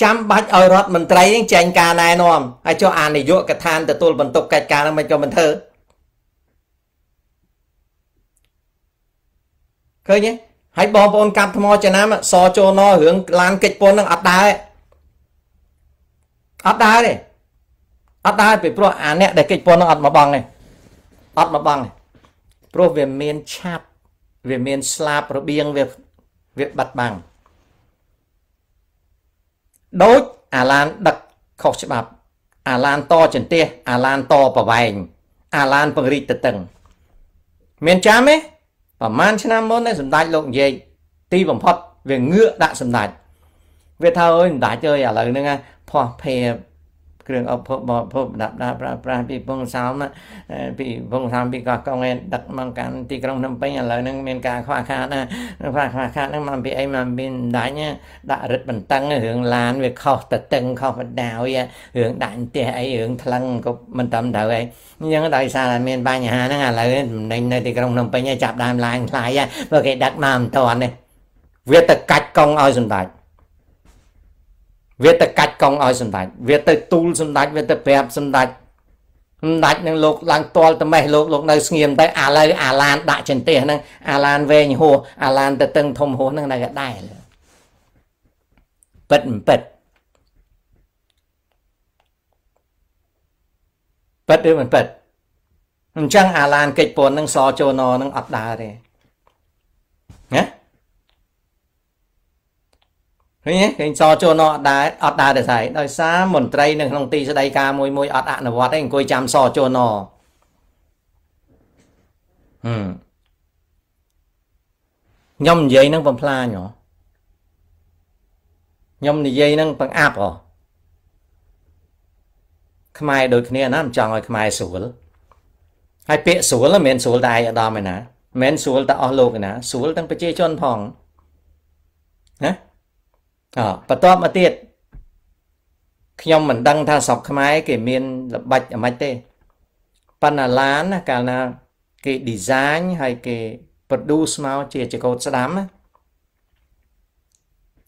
ចាំបាច់ឲ្យរដ្ឋមន្ត្រីនឹងចែងការណែនាំហើយចុះអានាយកកថាទទួលបន្ទុកកិច្ចការនឹងមិនក៏មិនធ្វើឃើញទេហើយបងប្អូនកាប់ថ្មចំណាំសចូលណរឿងឡានកិច្ចពន្ធនឹងអត់ដែរអត់ដែរទេអត់ដែរពីព្រោះអាអ្នកដែលកិច្ចពន្ធនឹងអត់មកបងទេអត់មកបងព្រោះវាមានឆាប់វាមានស្លាបរបៀងវាវាបាត់បាំងដូចអាឡានដឹកខុសច្បាប់អាឡានតចន្ទះអាឡានតប្រវែងអាឡានពង្រីកទៅតឹង មានចាំទេប្រហែលឆ្នាំមុននេះសម្ដេចលោកនិយាយទីបំផុតវាងឿដាក់សម្ដេចវាថាអើយសម្ដេចអើយឥឡូវហ្នឹងផោះភេគ្រឿងអភពបភពដាប់ដាប្រើប្រាស់ពីពងសោមពីពងសោមពីកោះកុងឯងដឹកមកកាន់ទីក្រុងភ្នំពេញឥឡូវហ្នឹងមានការខ្វះខាតណាខ្វះខ្វះខាតហ្នឹងមកពីអីមកមានដាញ់ដាក់រឹតបន្តឹងរឿងឡានវាខុសតតឹងខុសបដ đào រឿងដាក់ផ្ទះអីរឿងថ្លឹងក៏មិនតាមត្រូវអីអញ្ចឹងដោយសារតែមានបញ្ហាហ្នឹងឥឡូវតំណែងនៅទីក្រុងភ្នំពេញចាប់ដើមឡើងថ្លៃព្រោះគេដឹកមកមិនតាន់នេះវាទៅកាច់កង់ឲ្យសម្ដេចវាទៅកាច់កង់ឲ្យសម្ដេចវាទៅទូលសម្ដេចវាទៅប្រាប់សម្ដេចសម្ដេចនឹងលោកឡើងតល់ត្មេះលោកលោកនៅស្ងៀមតែឥឡូវអាឡានដាក់ចន្ទះហ្នឹងអាឡានវែងហួសអាឡានទៅតឹងធំហួសហ្នឹងនៅកដែលពិតមិនពិតពិតឬមិនពិតអញ្ចឹងអាឡានកិច្ចពន្ធនឹងសចូលណនឹងអត់ដើរទេណាឃើញទេឃើញសចូលនោះអត់ដែរអត់ដែរតែស្អីដោយសារមន្ត្រីនៅក្នុងទីស្តីការមួយមួយ អត់អនុវត្តទេអង្គុយចាំសចូលនោះហឹមខ្ញុំនិយាយនឹងបំផ្លាញហ៎ខ្ញុំនិយាយនឹងបង្អាប់ហ៎ខ្មែរដូចគ្នាណាមិនចង់ឲ្យខ្មែរស្រួលហើយពាក្យស្រួលមិនមែនស្រួលតែឯកឧត្តមឯណាមិនមែនស្រួលតែអស់លោកឯណាស្រួល ទាំងប្រជាជនផងណាអបន្តមកទៀតខ្ញុំមិនដឹងថាស្រុកខ្មែរគេមានល្បិចអ្មិចទេប៉ុន្តែឡានកាលណាគេ design ហើយគេ produce មកជាចកោតស្ដាំណា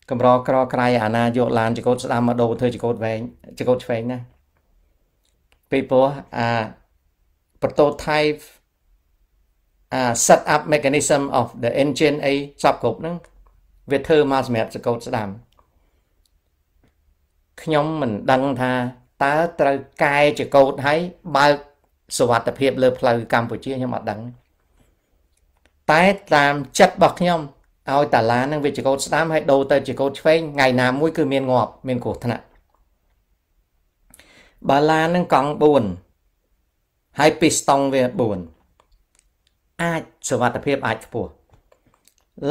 កម្រក្រក្រៃអាណាយកឡានចកោតស្ដាំមកដូរធ្វើចកោតវែងចកោតឆ្វេងណាពេលព្រោះអា prototype អា set up mechanism of the engine a សពគ្រប់ហ្នឹងវាធ្វើមកសម្រាប់ចកោតស្ដាំខ្ញុំមិនដឹងថាតើត្រូវកែចកោតហើយបើកសវត្ថភាព លើ ផ្លូវកម្ពុជាខ្ញុំអត់ដឹងតែតាមចិត្តរបស់ខ្ញុំឲ្យតាឡានឹងវាចកោតស្ដាំហើយដូរទៅចកោតឆ្វេងថ្ងៃណាមួយគឺមានងាប់មានគ្រោះថ្នាក់បាឡាននឹងកង់4ហើយពីស្តង់វា4អាចសវត្ថភាពអាចខ្ពស់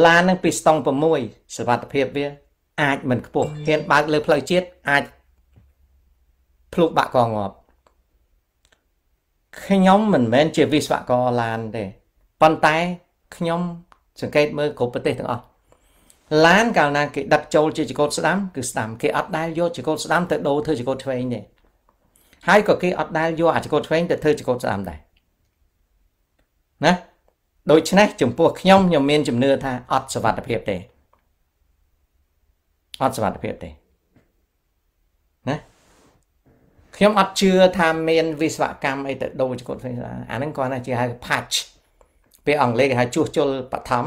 ឡាននឹងពីស្តង់6សវត្ថភាពវាអាចមិនខ្ពស់ហ៊ានបើកលើផ្លូវជាតិអាចភ្លុកបាក់កងប់ខ្ញុំមិនមែនជាវិស្វករឡានទេប៉ុន្តែខ្ញុំ សង្កេតមើលគ្រប់ប្រទេសទាំងអស់ឡានកាលណាគេដិតចូលជាចង្កូតស្ដាំគឺស្ដាំគេអត់ដែលយកចង្កូតស្ដាំទៅដូរធ្វើចង្កូតឆ្វេងទេហើយក៏គេអត់ដែលយកអាចង្កូតឆ្វេងទៅធ្វើចង្កូតស្ដាំដែរណាដូច្នេះចំពោះខ្ញុំខ្ញុំមានជំនឿថាអត់សុវត្ថិភាពទេអត់សុវត្ថិភាពទេណាខ្ញុំអត់ជឿថាមានវិស្វកម្មអីទៅដូរជាគាត់ផ្សេងអាហ្នឹងគាត់ណាជាហៅ patch ពាក្យអង់គ្លេសគេហៅជួសជុលបឋម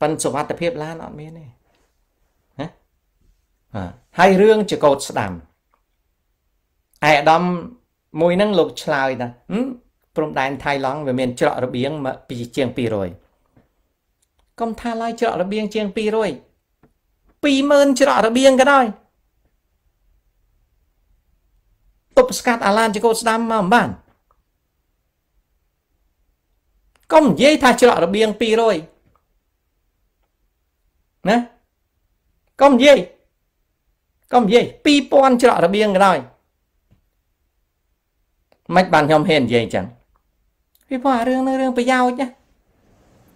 ប៉ិនសុវត្ថិភាពឡានអត់មានទេណាហើយរឿងជាកោតស្ដាំឯអាដាមមួយហ្នឹងលោកឆ្លើយថាព្រំដែនថៃឡង់វាមាន ច្រករបៀងពីជាង200កុំថាឡើយច្រករបៀងជាង200 20000ច្រករបៀងក៏ដោយឧបស្កាត់អាឡានចកោស្ដាំមកមិនបានកុំនិយាយថាច្រករបៀង200ណាកុំនិយាយកុំនិយាយ2000ច្រករបៀងក៏ដោយមិនបានខ្ញុំហ៊ាននិយាយចឹងពីព្រោះអារឿងនឹងរឿងប្រយោជន៍ណា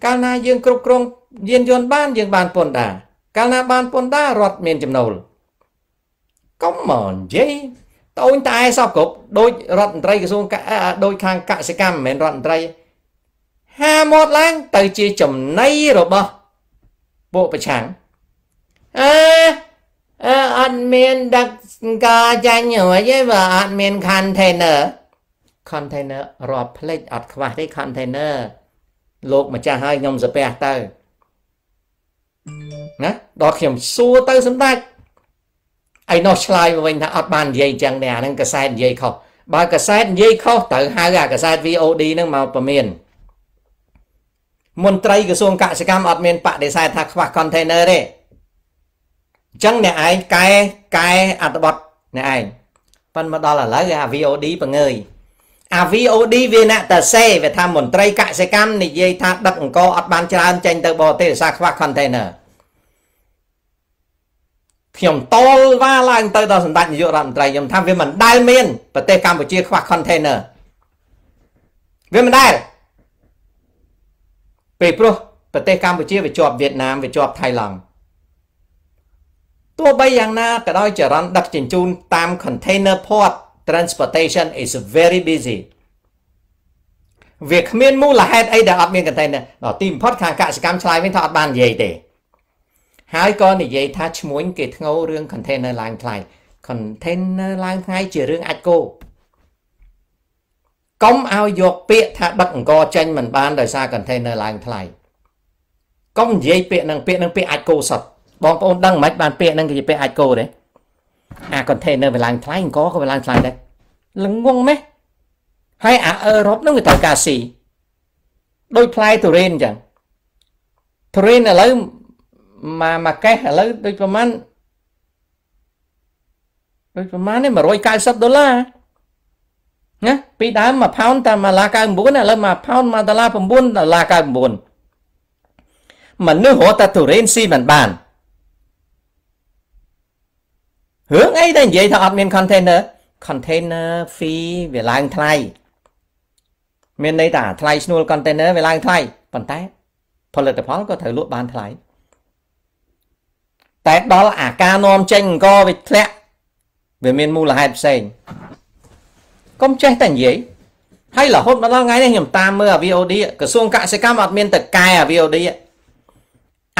កាលណាយើងគ្រប់គ្រងយានយន្តបានយើងបានពន្ធដារកាលណាបានពន្ធដាររដ្ឋមាន ចំណូលកុំមកនិយាយតូនតែសពគ្រប់ដូចរដ្ឋមន្ត្រីក្រសួងដូចខាងកសិកម្មមិនមែនរដ្ឋមន្ត្រី ហាមាត់ឡើងទៅជាចំណៃរបស់ពួកប្រឆាំងអើអត់មានដឹកការចាញ់រួចទេបើអត់មាន container container រាប់ផ្លេចអត់ខ្វះទេ container លោកម្ចាស់ហើយខ្ញុំសាពះទៅណាដល់ខ្ញុំសួរទៅសម្ដេចឯនោះឆ្លើយមកវិញថាអត់បាននិយាយចឹងទេអាហ្នឹងកសែតនិយាយខុសបើកសែតនិយាយខុសត្រូវហៅអាកសែត VOD ហ្នឹងមកពមៀនមន្ត្រីក្រសួងកសិកម្មអត់មានបដិសេធថាខ្វះ container ទេអញ្ចឹងអ្នកឯងកែកែអត្ថបទអ្នកឯងប៉ិនមកដល់ឥឡូវអា VOD បង្ងើយអា VOD វាអ្នកតសេវាថាមន្ត្រីកសិកម្មនិយាយថា ដឹកអង្គអត់បានច្រើនចេញទៅបរទេសសារខ្វះ container ខ្ញុំតលវ៉ាឡើងទៅដល់សម្ដេចនាយករដ្ឋមន្ត្រីខ្ញុំថាវាមិនដែលមានប្រទេសកម្ពុជាខ្វះ container វាមិនដែលពេលព្រោះប្រទេសកម្ពុជាវាជាប់វៀតណាមវាជាប់ថៃឡង់ទោះបីយ៉ាងណាក៏ដោយចរន្តដឹកជញ្ជូនតាម container port transportation is very busy វាគ្មានមូលហេតុអីដែលអត់មានកន្តែនទីបំផុតខាងកសកម្មឆ្លើយវិញថាអត់បាននិយាយទេហើយក៏និយាយថាឈ្មួញគេធ្ងោរឿង container ឡើងថ្លៃ container ឡើងថ្លៃជារឿងអាចគោកុំឲ្យយកពាក្យថាដឹកអង្គចេញមិនបានដោយសារ container ឡើងថ្លៃកុំនិយាយពាក្យនឹងពាក្យនឹងពាក្យអាចគោសុតបងប្អូនដឹងមិនបានពាក្យនឹងគឺជាពាក្យអាចគោទេអា container វាឡើងថ្លៃអង្គក៏វាឡើងថ្លៃដែរល្ងងម៉េះហើយអាអឺរ៉ុបហ្នឹងវាត្រូវការស៊ីដូចផ្លែទុរេនអញ្ចឹងទុរេនឥឡូវមកមកកេះឥឡូវដូចប្រហែលដូចប្រហែល190ដុល្លារណាពីដើម1ផោនតែ1ឡា99ឥឡូវ1ផោន1ដុល្លារ9ដុល្លារ99មនុស្សរត់តែទុរេនស៊ីមិនបានរឿងអីដែលនិយាយថាអត់មាន container container fee វាឡើងថ្លៃមានន័យថាថ្លៃឈ្នួល container វាឡើងថ្លៃប៉ុន្តែ ផលិតផលក៏ត្រូវលក់បានថ្លៃតែដល់អាការនាំចេញអង្គវាធ្លាក់វាមានមូលហេតុផ្សេងកុំចេះតែនិយាយហើយរហូតមកដល់ថ្ងៃនេះខ្ញុំតាមមើលអា VOD ក្រសួងកសិកម្មអត់មានតកែអា VOD ឲ្យ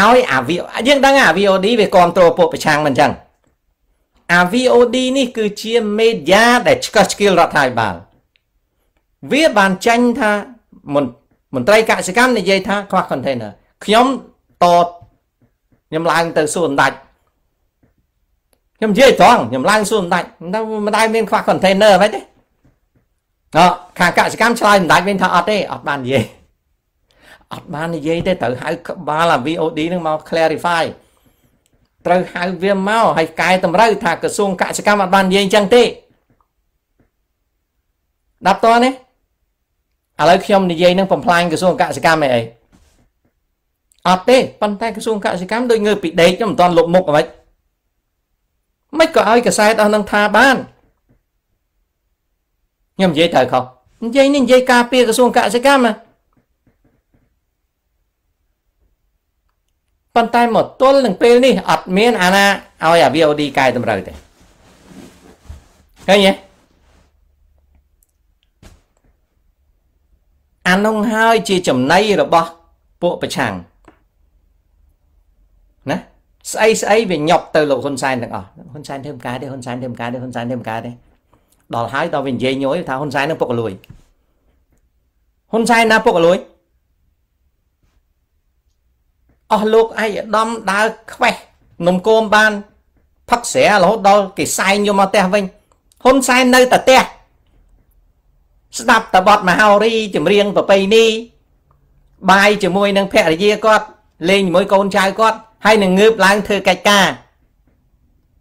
អា VOD យើងដឹងអា VOD វាគ្រប់គ្រងពួកប្រឆាំងមិនអញ្ចឹងអា VOD នេះគឺជាមេឌ្យាដែលឆ្កឹះឆ្កៀលរដ្ឋាភិបាល វាបានចាញ់ថាមន្ត្រីកសិកម្មនិយាយថាខ្វះ container ខ្ញុំតតខ្ញុំឡើងទៅសួរសម្ដេចខ្ញុំនិយាយត្រង់ខ្ញុំឡើងសួរសម្ដេចមិនដែរមានខ្វះ container ហ្មងទេអើខាងកសិកម្មឆ្លើយសម្ដេចវិញថាអត់ទេអត់បាននិយាយអត់បាននិយាយទេត្រូវហៅក្បាលអា VOD នឹងមក clarify ត្រូវហៅវាមកហើយកែតម្រូវថាក្រសួងកសិកម្មអត់បាននិយាយអញ្ចឹងទេដាប់តនេះឥឡូវខ្ញុំនិយាយនឹងបំផ្លាញក្រសួងកសិកម្មអីអីអត់ទេប៉ុន្តែក្រសួងកសិកម្មដូចងើបពីដេកខ្ញុំមិនទាន់លុបមុខអ្ហ្មិចមិនក៏ឲ្យកសែតអស់នឹងថាបានខ្ញុំនិយាយត្រូវខុសនិយាយនេះនិយាយការពារក្រសួងកសិកម្មណាប៉ុន្តែមកទល់នឹងពេលនេះអត់មាន អាណាឲ្យអា VOD កែតម្រូវទេឃើញទេអានោះហើយជាចំណៃរបស់ ពួកប្រឆាំងណាស្អីស្អីវាញប់ទៅលោកហ៊ុនសែនទាំងអស់ហ៊ុនសែនធ្វើមិនការទេហ៊ុនសែនធ្វើមិនការទេហ៊ុនសែនធ្វើមិនការទេដល់ហើយដល់វានិយាយញយថាហ៊ុនសែននឹងពុករលួយហ៊ុនសែនណាពុករលួយអស់លោកឯកឧត្តមដើរខ្វេះនំគមបានផឹកស្រារហូតដល់គេសែងយកមកផ្ទះវិញហ៊ុនសែននៅតែផ្ទះស្ដាប់តបតមហោរី ចម្រៀងប្របីនេះបាយជាមួយ នឹងភរិយាគាត់ លេងជាមួយកូនចៅគាត់ ហើយនឹងងើបឡើងធ្វើកិច្ចការ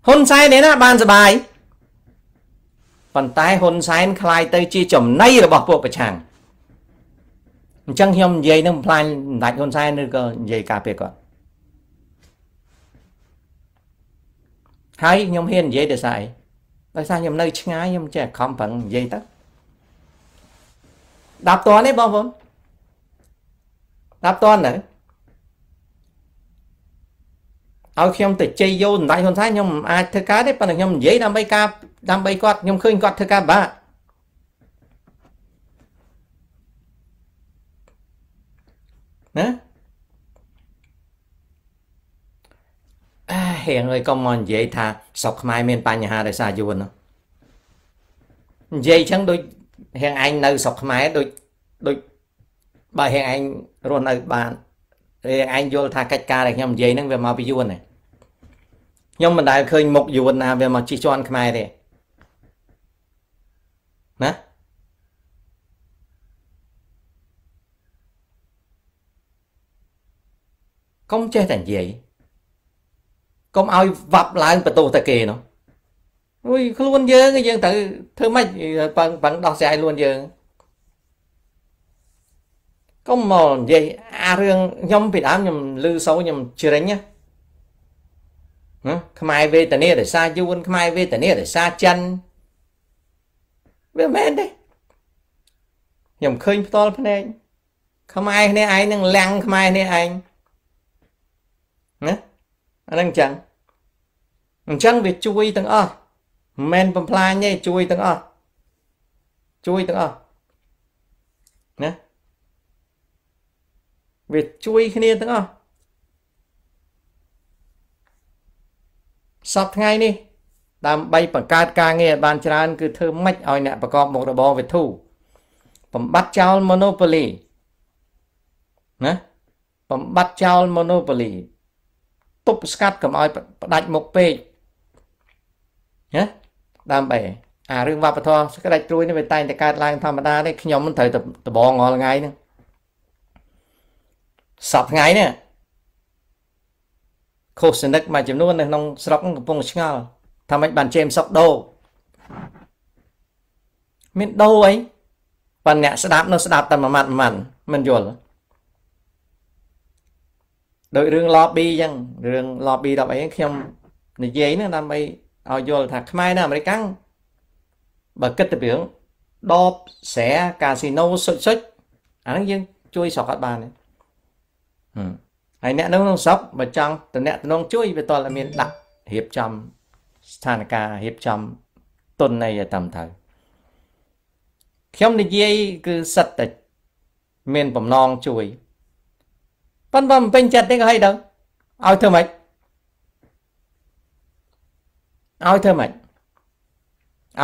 ហ៊ុនសែននេះណាបានសបាយប៉ុន្តែហ៊ុនសែនคลายទៅជាចំណៃរបស់ពួកប្រឆាំងអញ្ចឹងខ្ញុំនិយាយនឹងបំផ្លាញសម្ដេចហ៊ុនសែនឬក៏និយាយការពារគាត់ហើយខ្ញុំហ៊ាននិយាយទៅស្អីដោយសារខ្ញុំនៅ ឆ្ងាយខ្ញុំចេះខំប្រឹងនិយាយទៅដាប់តនេះបងប្អូនដាប់តនៅឲ្យខ្ញុំទៅជ័យយោសម្ដេចហ៊ុនសែនខ្ញុំមិនអាចធ្វើការទេប៉ុន្តែខ្ញុំនិយាយដើម្បីការដើម្បីគាត់ខ្ញុំឃើញគាត់ធ្វើការបាក់ណាអាហៀងអើយកុំមកនិយាយថាស្រុកខ្មែរមានបញ្ហាដោយសារយួននិយាយចឹងដូចហៀងឯងនៅស្រុកខ្មែរ ដូចដូចបើហៀងឯងរស់នៅបានហៀងឯងយល់ថាកិច្ចការដែលខ្ញុំនិយាយហ្នឹងវាមកពីយួនទេខ្ញុំមិនដែលឃើញមុខយួនណាវាមកជិះជាន់ខ្មែរទេណាកុំចេះតែនិយាយកុំឲ្យវាប់ឡើងបន្ទោសតែគេនោះអុយខ្លួនយើងយើងត្រូវធ្វើម៉េចប៉ឹងប៉ឹងដោះស្រាយខ្លួនយើងកុំមកនិយាយអារឿងខ្ញុំពីដើមខ្ញុំឮសូរខ្ញុំជ្រិញណាខ្មែរវេទនាដោយសារយួនខ្មែរវេទនាដោយសារចិនវាមែនទេខ្ញុំឃើញផ្ទាល់ភ្នែកខ្មែរនេះឯងនឹងលាំងខ្មែរនេះឯងណាអាហ្នឹងអញ្ចឹងអញ្ចឹងវាជួយទាំងអស់មិនមែនបំផ្លាញទេជួយទាំងអស់ជួយទាំងអស់ណាវាជួយគ្នាទាំងអស់សពថ្ងៃនេះ ដើម្បីបង្កើតការងារឲ្យបានច្រើន គឺធ្វើម៉េចឲ្យអ្នកប្រកបមុខរបរវិធូបំបត្តិចោល monopoly ណាបំបត្តិចោល monopoly ទប់ស្កាត់កុំឲ្យផ្ដាច់មុខពេកណាដើម្បីអារឿងវប្បធម៌ស្ដេចត្រួយនេះវាតែងតែកើតឡើងធម្មតាទេខ្ញុំមិនត្រូវតបងរាល់ថ្ងៃហ្នឹងសប្ដថ្ងៃនេះឃោសនិកមួយចំនួននៅក្នុងស្រុកកំពុងឆ្ងល់ថាម៉េចបានជេមសុកដោមានដោអីប៉ិនអ្នកស្ដាប់នៅស្ដាប់តែមួយម៉ាត់មួយម៉ាត់មិនយល់ដោយរឿង lobby អញ្ចឹងរឿង lobby ដល់អីខ្ញុំនិយាយហ្នឹងដើម្បីឲ្យយល់ថាខ្មែរនៅអាមេរិកបើគិតទៅរឿងដបស្រែកាស៊ីណូសុចសុចអាហ្នឹងយើងជួយស្រុកអត់បានទេហើយអ្នកនៅក្នុងស្រុកបើចង់តំណែងជួយវាតលមាន ដាក់រៀបចំស្ថានភាពរៀបចំ ទុននៃតាមទៅខ្ញុំនិយាយគឺសិតតែមានបំណងជួយប៉ុន្តែមិនពេញចិត្តទេក៏ឲ្យដឹងឲ្យធ្វើម៉េចឲ្យធ្វើម៉េចឲ្យ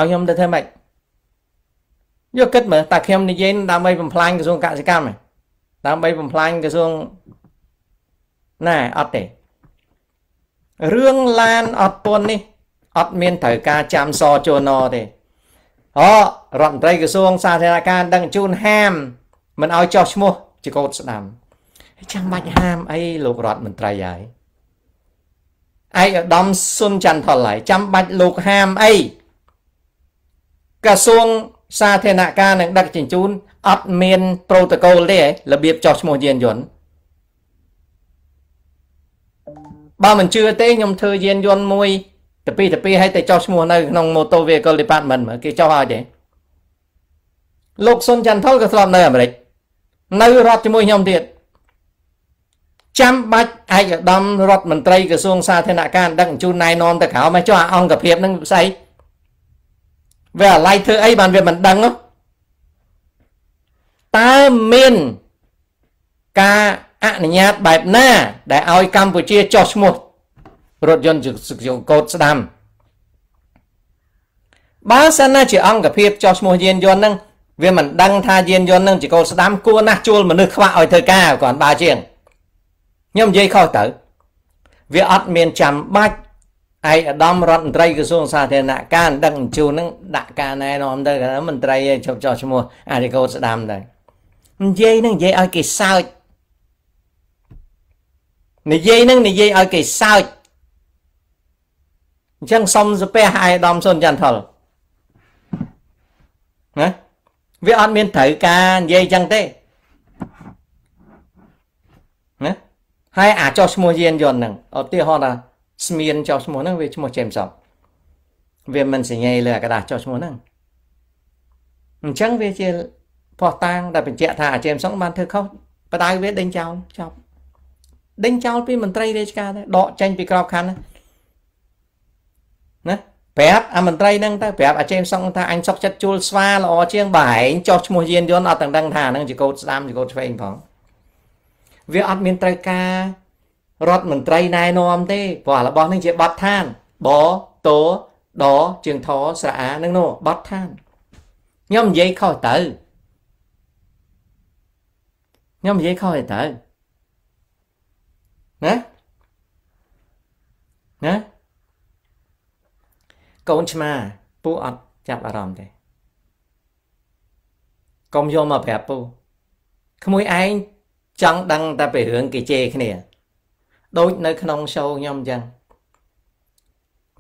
ខ្ញុំទៅធ្វើម៉េចយកគិតមើលតែខ្ញុំនិយាយដើម្បីបំផ្លាញក្រសួងកសិកម្មដើម្បីបំផ្លាញក្រសួងណែអត់ទេរឿងឡានអត់ពន្ធនេះអត់មានត្រូវការចាំសចូលណទេអរដ្ឋមន្ត្រីក្រសួង សាធារណការដឹងជូនហាម មិនឲ្យចោះឈ្មោះជាកោតស្ដាំចាំបាច់ហាមអីលោករដ្ឋមន្ត្រីហើយឯកឧត្តមសុនចន្ទថលហើយចាំបាច់លោកហាមអីក្រសួងសាធារណការនិង ដឹកជញ្ជូនអត់មានប្រូតូកូលទេរបៀបចោះឈ្មោះយានយន្តបើមិនជឿទេខ្ញុំធ្វើយានយន្តមួយតពីតពីឲ្យតែចោះឈ្មោះនៅក្នុង Motor Vehicle Department មើលគេចោះឲ្យទេលោកសុនចន្ទថលក៏ធ្លាប់នៅអាមេរិក នៅរដ្ឋជាមួយខ្ញុំទៀតចាំបាច់ឯកឧត្តមរដ្ឋមន្ត្រីក្រសួងសាធារណការដឹកជញ្ជូនណែនាំទៅក្រៅមកចុះអង្គភាពនឹងស្អីវាអាឡ័យធ្វើអីបានវាមិនដឹងតើមានការអនុញ្ញាតបែបណា ដែលឲ្យកម្ពុជាចុះឈ្មោះរថយន្តយន្តកោតស្ដាំបើសិនណាជាអង្គភាពចុះឈ្មោះយានយន្តហ្នឹងវាមិនដឹងថាយានយន្តហ្នឹងជាកោតស្ដាំគួរណាស់ជួលមនុស្សខ្វះឲ្យធ្វើការគ្រាន់បើជាងខ្ញុំនិយាយខុសទៅវាអត់មានចាំបាច់ឯកឧត្តមរដ្ឋមន្ត្រីក្រសួងសាធារណការដឹកជញ្ជូននឹងដាក់ការណែនាំទៅគណៈមន្ត្រីជប់ចោះឈ្មោះអារិកោស្ដាំទៅនិយាយនឹងនិយាយឲ្យគេសើចនិយាយនឹងនិយាយឲ្យគេសើចអញ្ចឹងសុំសុភ័ក្រឯកឧត្តមសុនចន្ទថុលណាវាអត់មានត្រូវការនិយាយអញ្ចឹងទេណាហើយអាចោះឈ្មោះយានយន្តហ្នឹងឧទាហរណ៍ថាស្មៀនចោះឈ្មោះហ្នឹងវាឈ្មោះ Jameson វាមិនសញ្ញេលើក្រដាសចោះឈ្មោះហ្នឹងអញ្ចឹងវាជាផោះតាងដែលបញ្ជាក់ថាអា Jameson បានធ្វើខុសបដៅវាដេញចោលចប់ដេញចោលពីមន្ត្រីរាជការដែរដកចេញពីក្របខ័ណ្ឌណាប្រាប់អាមន្ត្រីហ្នឹងទៅប្រាប់អាចេមសុងថាអញសុកចិត្តជួលស្វាល្អជាងបើឯងចោះឈ្មោះយានយន្តអត់ទាំងដឹងថាហ្នឹងជាកូនស្ដាំជាកូនឆ្វេងផងវាអត់មានត្រូវការរដ្ឋមន្ត្រីណែនាំទេព្រោះអារបស់នឹងជាបទឋានបតដជើងថស្រអានឹងនោះបទឋានខ្ញុំនិយាយខុសទៅខ្ញុំនិយាយខុសទេទៅណាណាកូនឆ្មាពូអត់ចាប់អារម្មណ៍ទេកុំយកមកប្រាប់ពូក្មួយឯងចង់ដឹងតែពីរឿងគេជេរគ្នា ដូចនៅ ក្នុង show ខ្ញុំអញ្ចឹង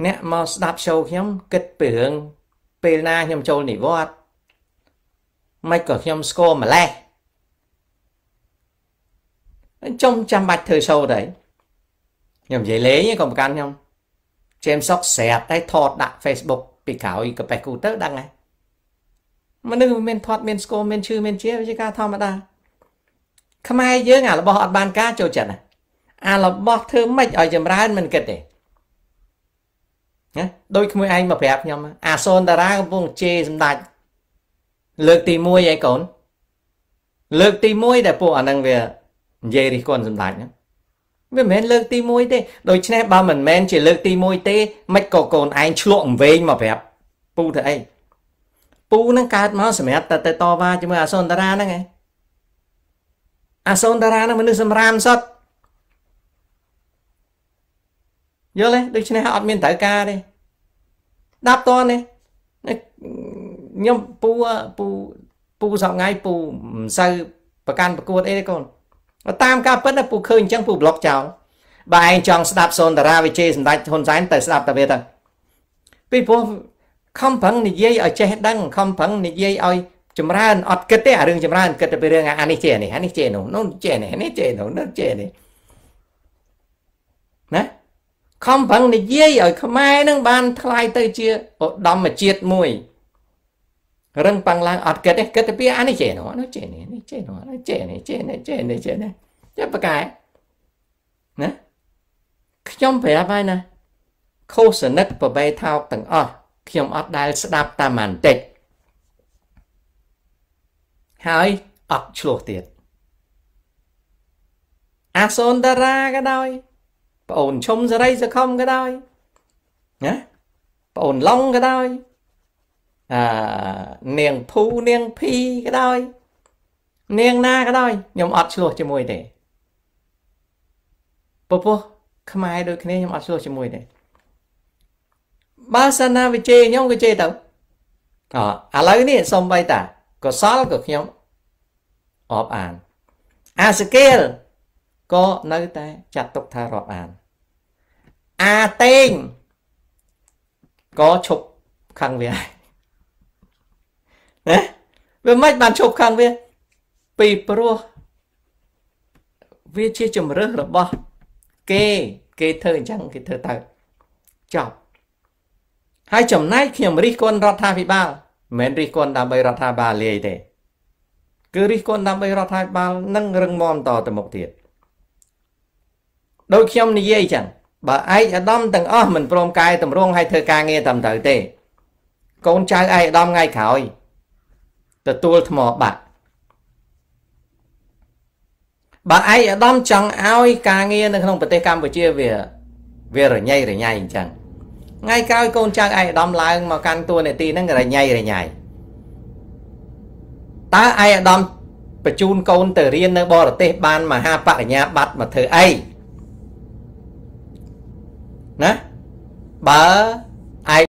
អ្នកមកស្ដាប់ show ខ្ញុំគិតពីរឿងពេលណាខ្ញុំចូលនិវត្តមិនក៏ខ្ញុំស្គាល់ម្លេះចំចាំបាច់ធ្វើ show ដែរខ្ញុំនិយាយលេងឯងកុំប្រកាន់ខ្ញុំ James Sock ស្រាប់តែថតដាក់ Facebook ពីក្រោយកប៉េះគូទៅដឹងហើយមនុស្សមិនមានថតមានស្គាល់មានឈ្មោះមានជាវាជាការធម្មតាខ្មែរយើងអារបស់អត់បានការចូលចិត្តណាអារបស់ធ្វើម៉េចឲ្យចម្រើនមិនគិតទេណាដូចក្មួយឯងមកប្រាប់ខ្ញុំអាសូនតារាកំពុងជេរសម្ដេចលើកទី1ឯកូន លើកទី1ដែលពួកអានឹងវានិយាយរិះគន់សម្ដេចហ្នឹងវាមិនមែនលើកទី1ទេ ដូច្នេះបើមិនមែនជាលើកទី1ទេមិនក៏កូនឯងឆ្លក់អង្វែងមកប្រាប់ពូទៅអីពូនឹងកើតមកសម្រាប់តែតតវ៉ាជាមួយអាសូនតារាហ្នឹងឯងអាសូនតារានឹងមនុស្សសម្រាមសុទ្ធយល់ទេដូច្នេះអត់មានត្រូវការទេដាប់តនទេខ្ញុំពូពូពូសប្ងៃពូមិនសូវប្រកាន់ប្រកួតអីទេកូនតាម ការពិតពូឃើញអញ្ចឹងពូប្លុកចោលបើឯងចង់ស្ដាប់សូនតារាវិជ័យសម្ដេចហ៊ុនសែនទៅស្ដាប់តាវាទៅពីព្រោះខំប្រឹងនិយាយឲ្យចេះ ដឹង ខំប្រឹងនិយាយឲ្យចម្រើនអត់គិតទេអារឿងចម្រើនគិតតែពីរឿងអានេះចេះនេះអានេះចេះនោះនោះចេះនេះនេះចេះនោះនោះចេះនេះណាខំប្រឹងនិយាយឲ្យខ្មែរនឹងបាន ថ្លៃទៅជាឧត្តមជាតិមួយរឹងប៉ាំងឡើងអត់គិតទេគិតតែពីអានេះចេះនោះនោះចេះនេះនេះចេះនោះនោះចេះនេះចេះនេះចេះនេះចេះនេះចេះបកកែណាខ្ញុំប្រាប់ហើយណាឃោសនិកប្របេថោកទាំងអស់ខ្ញុំអត់ដែលស្ដាប់តាមបន្តិចហើយអត់ឆ្លោះទៀតអាសូនតារាក៏ដោយប្អូនឈុំសរីសខំក៏ដោយណាប្អូនឡុងក៏ដោយអានាងភូនាងភីក៏ដោយនាងណាក៏ដោយខ្ញុំអត់ឆ្លោះជាមួយទេពពោះខ្មែរដូចគ្នាខ្ញុំអត់ឆ្លោះជាមួយទេបើសិនណាវិជេខ្ញុំក៏ជេទៅអឥឡូវនេះសុំបីតាកសលក៏ខ្ញុំអបអានអាសកិលក៏នៅតែចាត់ទុកថារាប់អាន អាតេងក៏ឈប់ខឹងវាណាវាមិនបានឈប់ខឹងវា ពីព្រោះវាជាជំរើសរបស់ គេគេធ្វើអញ្ចឹងគេធ្វើទៅចប់ហើយចំណែកខ្ញុំរិះគន់រដ្ឋាភិបាលមិនរិះគន់ដើម្បីរដ្ឋាភិបាលលាយទេ គឺរិះគន់ដើម្បីរដ្ឋាភិបាលនឹងរឹងមាំតទៅមុខទៀតដោយខ្ញុំនិយាយចឹងបើឯកឧត្តមទាំងអស់មិនព្រមកែតម្រង់ឲ្យធ្វើការងារត្រឹមត្រូវទេ កូនចៅឯកឧត្តមថ្ងៃក្រោយទទួលថ្មបាក់បើឯកឧត្តមចង់ឲ្យការងារនៅក្នុងប្រទេសកម្ពុជាវា វារញ៉ៃរញ៉ៃអញ្ចឹងថ្ងៃក្រោយកូនចៅឯកឧត្តមឡើងមកកាន់តួនាទីហ្នឹងរញ៉ៃរញ៉ៃតើឯកឧត្តមបញ្ជូនកូនទៅរៀននៅបរទេសបានមហាបរិញ្ញាបត្រមកធ្វើអីណាបើ